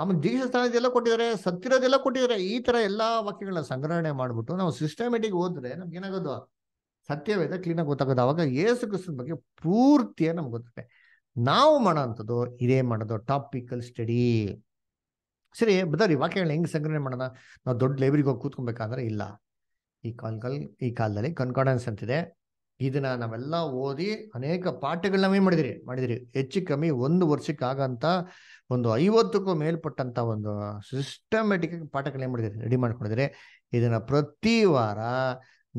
ಆಮೇಲೆ ದೇಶ ಸ್ಥಾನದೆಲ್ಲ ಕೊಟ್ಟಿದ್ದಾರೆ ಸತ್ತಿರೋದೆಲ್ಲ ಕೊಟ್ಟಿದ್ದಾರೆ ಈ ತರ ಎಲ್ಲಾ ವಾಕ್ಯಗಳನ್ನ ಸಂಗ್ರಹಣೆ ಮಾಡ್ಬಿಟ್ಟು ನಾವು ಸಿಸ್ಟಮೆಟಿಕ್ ಹೋದ್ರೆ ನಮ್ಗೆ ಏನಾಗೋದು ಸತ್ಯವೇದ ಕ್ಲೀನಾಗಿ ಗೊತ್ತಾಗೋದು ಅವಾಗ ಯೇಸು ಕ್ರಿಸ್ತನ ಬಗ್ಗೆ ಪೂರ್ತಿಯೇ ನಮ್ಗೆ ಗೊತ್ತೆ ನಾವು ಮಾಡೋ ಇದೇ ಮಾಡೋದು ಟಾಪಿಕಲ್ ಸ್ಟಡಿ ಸರಿ ಬದರಿ ವಾಕ್ಯಗಳನ್ನ ಹೆಂಗ್ ಸಂಗ್ರಹಣೆ ಮಾಡೋಣ ನಾವು ದೊಡ್ಡ ಲೈಬ್ರರಿಗೆ ಹೋಗಿ ಕೂತ್ಕೊಬೇಕಾದ್ರೆ ಇಲ್ಲ ಈ ಕಾಲ್ ಈ ಕಾಲದಲ್ಲಿ ಕನ್ಕಾರ್ಡೆನ್ಸ್ ಅಂತಿದೆ ಇದನ್ನ ನಾವೆಲ್ಲ ಓದಿ ಅನೇಕ ಪಾಠಗಳನ್ನ ಮಾಡಿದಿರಿ ಮಾಡಿದಿರಿ ಹೆಚ್ಚು ಕಮ್ಮಿ ಒಂದು ವರ್ಷಕ್ಕೆ ಆಗಂತ ಒಂದು ಐವತ್ತಕ್ಕೂ ಮೇಲ್ಪಟ್ಟಂತ ಒಂದು ಸಿಸ್ಟಮೆಟಿಕ್ ಪಾಠಗಳನ್ನ ಮಾಡಿದಿರಿ ರೆಡಿ ಮಾಡ್ಕೊಂಡಿದ್ರೆ ಇದನ್ನ ಪ್ರತಿ ವಾರ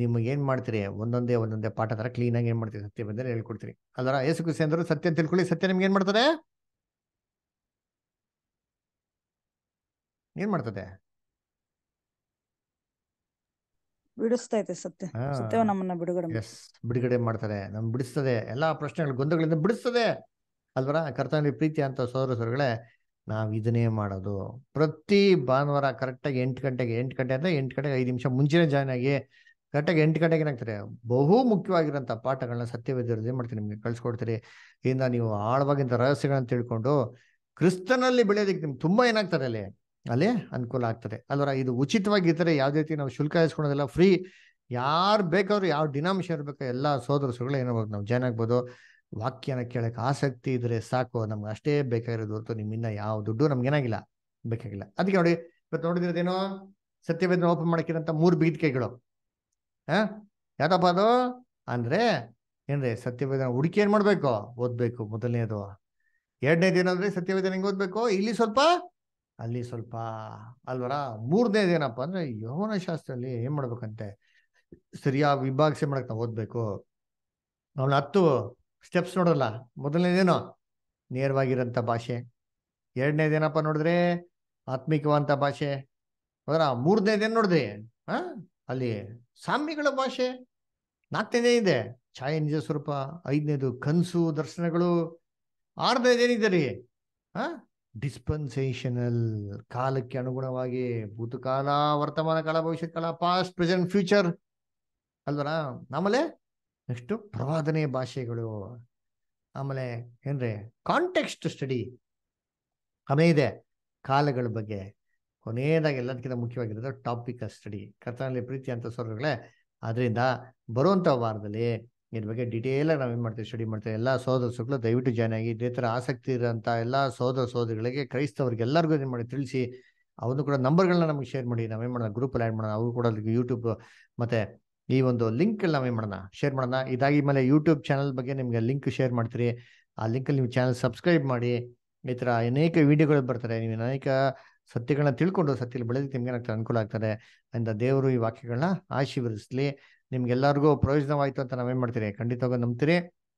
ನಿಮಗೆ ಏನ್ ಮಾಡ್ತೀರಿ ಒಂದೊಂದೇ ಒಂದೊಂದೇ ಪಾಠ ತರ ಕ್ಲೀನ್ ಆಗಿ ಏನ್ ಮಾಡ್ತೀರಿ ಸತ್ಯ ಬಂದ್ರೆ ಹೇಳ್ಕೊಡ್ತೀರಿ ಅದರ ಯೇಸು ಕೃಷಿ ಅಂದ್ರೆ ಸತ್ಯ ತಿಳ್ಕೊಳ್ಳಿ ಸತ್ಯ ನಿಮ್ಗೆ ಏನ್ ಮಾಡ್ತದೆ ಏನ್ ಮಾಡ್ತದೆ ಸತ್ಯ ಸತ್ಯವ ನಮ್ಮನ್ನ ಬಿಡುಗಡೆ ಬಿಡುಗಡೆ ಮಾಡ್ತಾರೆ ನಮ್ ಬಿಡಿಸ್ತದೆ ಎಲ್ಲಾ ಪ್ರಶ್ನೆಗಳ ಗೊಂದಲಗಳಿಂದ ಬಿಡಿಸ್ತದೆ ಅಲ್ವರ ಕರ್ತನಿ ಪ್ರೀತಿ ಅಂತ ಸೋದರ ಸರ್ಗಳೇ ನಾವ್ ಇದನ್ನೇ ಮಾಡೋದು ಪ್ರತಿ ಭಾನುವಾರ ಕರೆಕ್ಟಾಗಿ ಎಂಟು ಗಂಟೆಗೆ ಎಂಟು ಗಂಟೆ ಅಂದ್ರೆ ಎಂಟು ಗಂಟೆಗೆ ಐದು ನಿಮಿಷ ಮುಂಚೆನೆ ಜಾಯ್ನ್ ಆಗಿ ಕರೆಕ್ಟಾಗಿ ಎಂಟು ಗಂಟೆಗೆ ಏನಾಗ್ತಾರೆ ಬಹು ಮುಖ್ಯವಾಗಿರುವಂತಹ ಪಾಠಗಳನ್ನ ಸತ್ಯವೇದ್ಯರು ಮಾಡ್ತೀನಿ ನಿಮ್ಗೆ ಕಳ್ಸಿಕೊಡ್ತೀರಿ ಇದರಿಂದ ನೀವು ಆಳವಾಗಿಂತ ರಹಸ್ಯಗಳನ್ನ ತಿಳ್ಕೊಂಡು ಕ್ರಿಸ್ತನಲ್ಲಿ ಬೆಳೆಯೋದಕ್ಕೆ ನಿಮ್ಗೆ ತುಂಬಾ ಏನಾಗ್ತಾರೆ ಅಲ್ಲಿ ಅಲ್ಲಿ ಅನುಕೂಲ ಆಗ್ತದೆ ಅಲ್ವರ ಇದು ಉಚಿತವಾಗಿದ್ದರೆ ಯಾವುದೇ ರೀತಿ ನಾವು ಶುಲ್ಕ ಇಸ್ಕೊಳೋದಿಲ್ಲ ಫ್ರೀ ಯಾರು ಬೇಕಾದ್ರು ಯಾವ ದಿನಾಂಶ ಇರಬೇಕು ಎಲ್ಲ ಸೋದರಸುಗಳು ಏನಾಗ್ಬೋದು ನಾವು ಜಾಯ್ನ್ ಆಗ್ಬೋದು ವಾಕ್ಯನ ಕೇಳಕ್ಕೆ ಆಸಕ್ತಿ ಇದ್ರೆ ಸಾಕು ನಮ್ಗೆ ಅಷ್ಟೇ ಬೇಕಾಗಿರೋದು ಹೊರತು ನಿಮ್ಮಿಂದ ಯಾವ ದುಡ್ಡು ನಮ್ಗೆ ಏನಾಗಿಲ್ಲ ಬೇಕಾಗಿಲ್ಲ ಅದಕ್ಕೆ ನೋಡಿ ಇವತ್ತು ನೋಡಿದಿರೋದೇನೋ ಸತ್ಯವೇದನ ಓಪನ್ ಮಾಡಕ್ಕಿರೋಂಥ ಮೂರು ಬೀದಿಕೆಗಳು ಹಾ ಯಾವ್ದಪ್ಪ ಅದು ಅಂದ್ರೆ ಏನ್ರಿ ಸತ್ಯವೇದನ ಹುಡುಕಿ ಏನ್ ಮಾಡ್ಬೇಕು ಓದ್ಬೇಕು ಮೊದಲನೇದು ಎರಡನೇ ದಿನ ಅಂದ್ರೆ ಸತ್ಯವೇದನ ಹೆಂಗ್ ಓದ್ಬೇಕು ಇಲ್ಲಿ ಸ್ವಲ್ಪ ಅಲ್ಲಿ ಸ್ವಲ್ಪ ಅಲ್ವರ ಮೂರನೇದು ಏನಪ್ಪ ಅಂದ್ರೆ ಯೋನ ಶಾಸ್ತ್ರದಲ್ಲಿ ಏನ್ ಮಾಡ್ಬೇಕಂತೆ ಸರಿಯಾಗಿ ವಿಭಾಗಿಸಿ ಮಾಡಕ್ ನಾವು ಓದ್ಬೇಕು ಅವ್ನ ಹತ್ತು ಸ್ಟೆಪ್ಸ್ ನೋಡಲ್ಲ ಮೊದಲನೇದೇನೋ ನೇರವಾಗಿರೋಂಥ ಭಾಷೆ ಎರಡನೇದೇನಪ್ಪ ನೋಡಿದ್ರೆ ಆತ್ಮಿಕವಂತ ಭಾಷೆ ಅದರ ಮೂರನೇದೇನು ನೋಡಿದ್ರಿ ಹಾ ಅಲ್ಲಿ ಸಾಮ್ಯಗಳ ಭಾಷೆ ನಾಲ್ಕನೇದೇ ಇದೆ ಛಾಯೆ ನಿಜ ಸ್ವರೂಪ ಐದನೇದು ಕನಸು ದರ್ಶನಗಳು ಆರನೇದೇನಿದೆ ರೀ ಹಾ ಡಿಸ್ಪೆನ್ಸೇಷನಲ್ ಕಾಲಕ್ಕೆ ಅನುಗುಣವಾಗಿ ಭೂತಕಾಲ ವರ್ತಮಾನ ಕಾಲ ಭವಿಷ್ಯತ್ ಕಾಲ ಪಾಸ್ಟ್ ಪ್ರೆಸೆಂಟ್ ಫ್ಯೂಚರ್ ಅಲ್ವಾ ಆಮೇಲೆ ನೆಕ್ಸ್ಟು ಪ್ರವಾದನೆ ಭಾಷೆಗಳು ಆಮೇಲೆ ಏನ್ರಿ ಕಾಂಟೆಕ್ಸ್ಟ್ ಸ್ಟಡಿ ಆಮೇಲೆ ಇದೆ ಕಾಲಗಳ ಬಗ್ಗೆ ಕೊನೆಯದಾಗಿ ಎಲ್ಲದಕ್ಕಿಂತ ಮುಖ್ಯವಾಗಿರೋದು ಟಾಪಿಕ್ ಸ್ಟಡಿ ಕರ್ತನಲ್ಲಿ ಪ್ರೀತಿ ಅಂತ ಸ್ವರ್ಗಗಳೇ ಅದರಿಂದ ಬರುವಂಥ ವಾರದಲ್ಲಿ ಇದ್ರ ಬಗ್ಗೆ ಆಗಿ ನಾವು ಏನು ಮಾಡ್ತೀವಿ ಸ್ಟಡಿ ಮಾಡ್ತೀವಿ ಎಲ್ಲ ಸೋದರಸುಗಳು ದಯವಿಟ್ಟು ಜಾಯ್ನ್ ಆಗಿ ಇದೇ ತರ ಆಸಕ್ತಿ ಎಲ್ಲಾ ಎಲ್ಲ ಸೋದರ ಸೋದರಿಗಳಿಗೆ ಎಲ್ಲರಿಗೂ ಏನು ಮಾಡಿ ತಿಳಿಸಿ ಅವನು ಕೂಡ ನಂಬರ್ಗಳನ್ನ ನಮಗೆ ಶೇರ್ ಮಾಡಿ ನಾವೇನು ಮಾಡೋಣ ಅಲ್ಲಿ ಆ್ಯಡ್ ಮಾಡೋಣ ಅವರು ಕೂಡ ಯೂಟ್ಯೂಬ್ ಮತ್ತೆ ಈ ಒಂದು ಲಿಂಕ್ ನಾವೇನ್ ಮಾಡೋಣ ಶೇರ್ ಮಾಡೋಣ ಇದಾಗಿ ಮೇಲೆ ಯೂಟ್ಯೂಬ್ ಚಾನಲ್ ಬಗ್ಗೆ ನಿಮಗೆ ಲಿಂಕ್ ಶೇರ್ ಮಾಡ್ತೀರಿ ಆ ಅಲ್ಲಿ ನೀವು ಚಾನಲ್ ಸಬ್ಸ್ಕ್ರೈಬ್ ಮಾಡಿ ಈ ತರ ಅನೇಕ ವಿಡಿಯೋಗಳು ಬರ್ತಾರೆ ನೀವು ಅನೇಕ ಸತ್ಯಗಳನ್ನ ತಿಳ್ಕೊಂಡು ಸತ್ಯಲ್ಲಿ ಬೆಳೆದಕ್ಕೆ ನಿಮ್ಗೆ ಏನಾಗ್ತದೆ ಅನುಕೂಲ ಆಗ್ತದೆ ಅಂದ ದೇವರು ಈ ವಾಕ್ಯಗಳನ್ನ ಆಶೀರ್ವದಿಸ್ಲಿ ನಿಮ್ಗೆಲ್ಲರಿಗೂ ಪ್ರಯೋಜನವಾಯಿತು ಅಂತ ನಾವೇನು ಮಾಡ್ತೀರಿ ಖಂಡಿತವಾಗ ನಂಬ್ತೀರಿ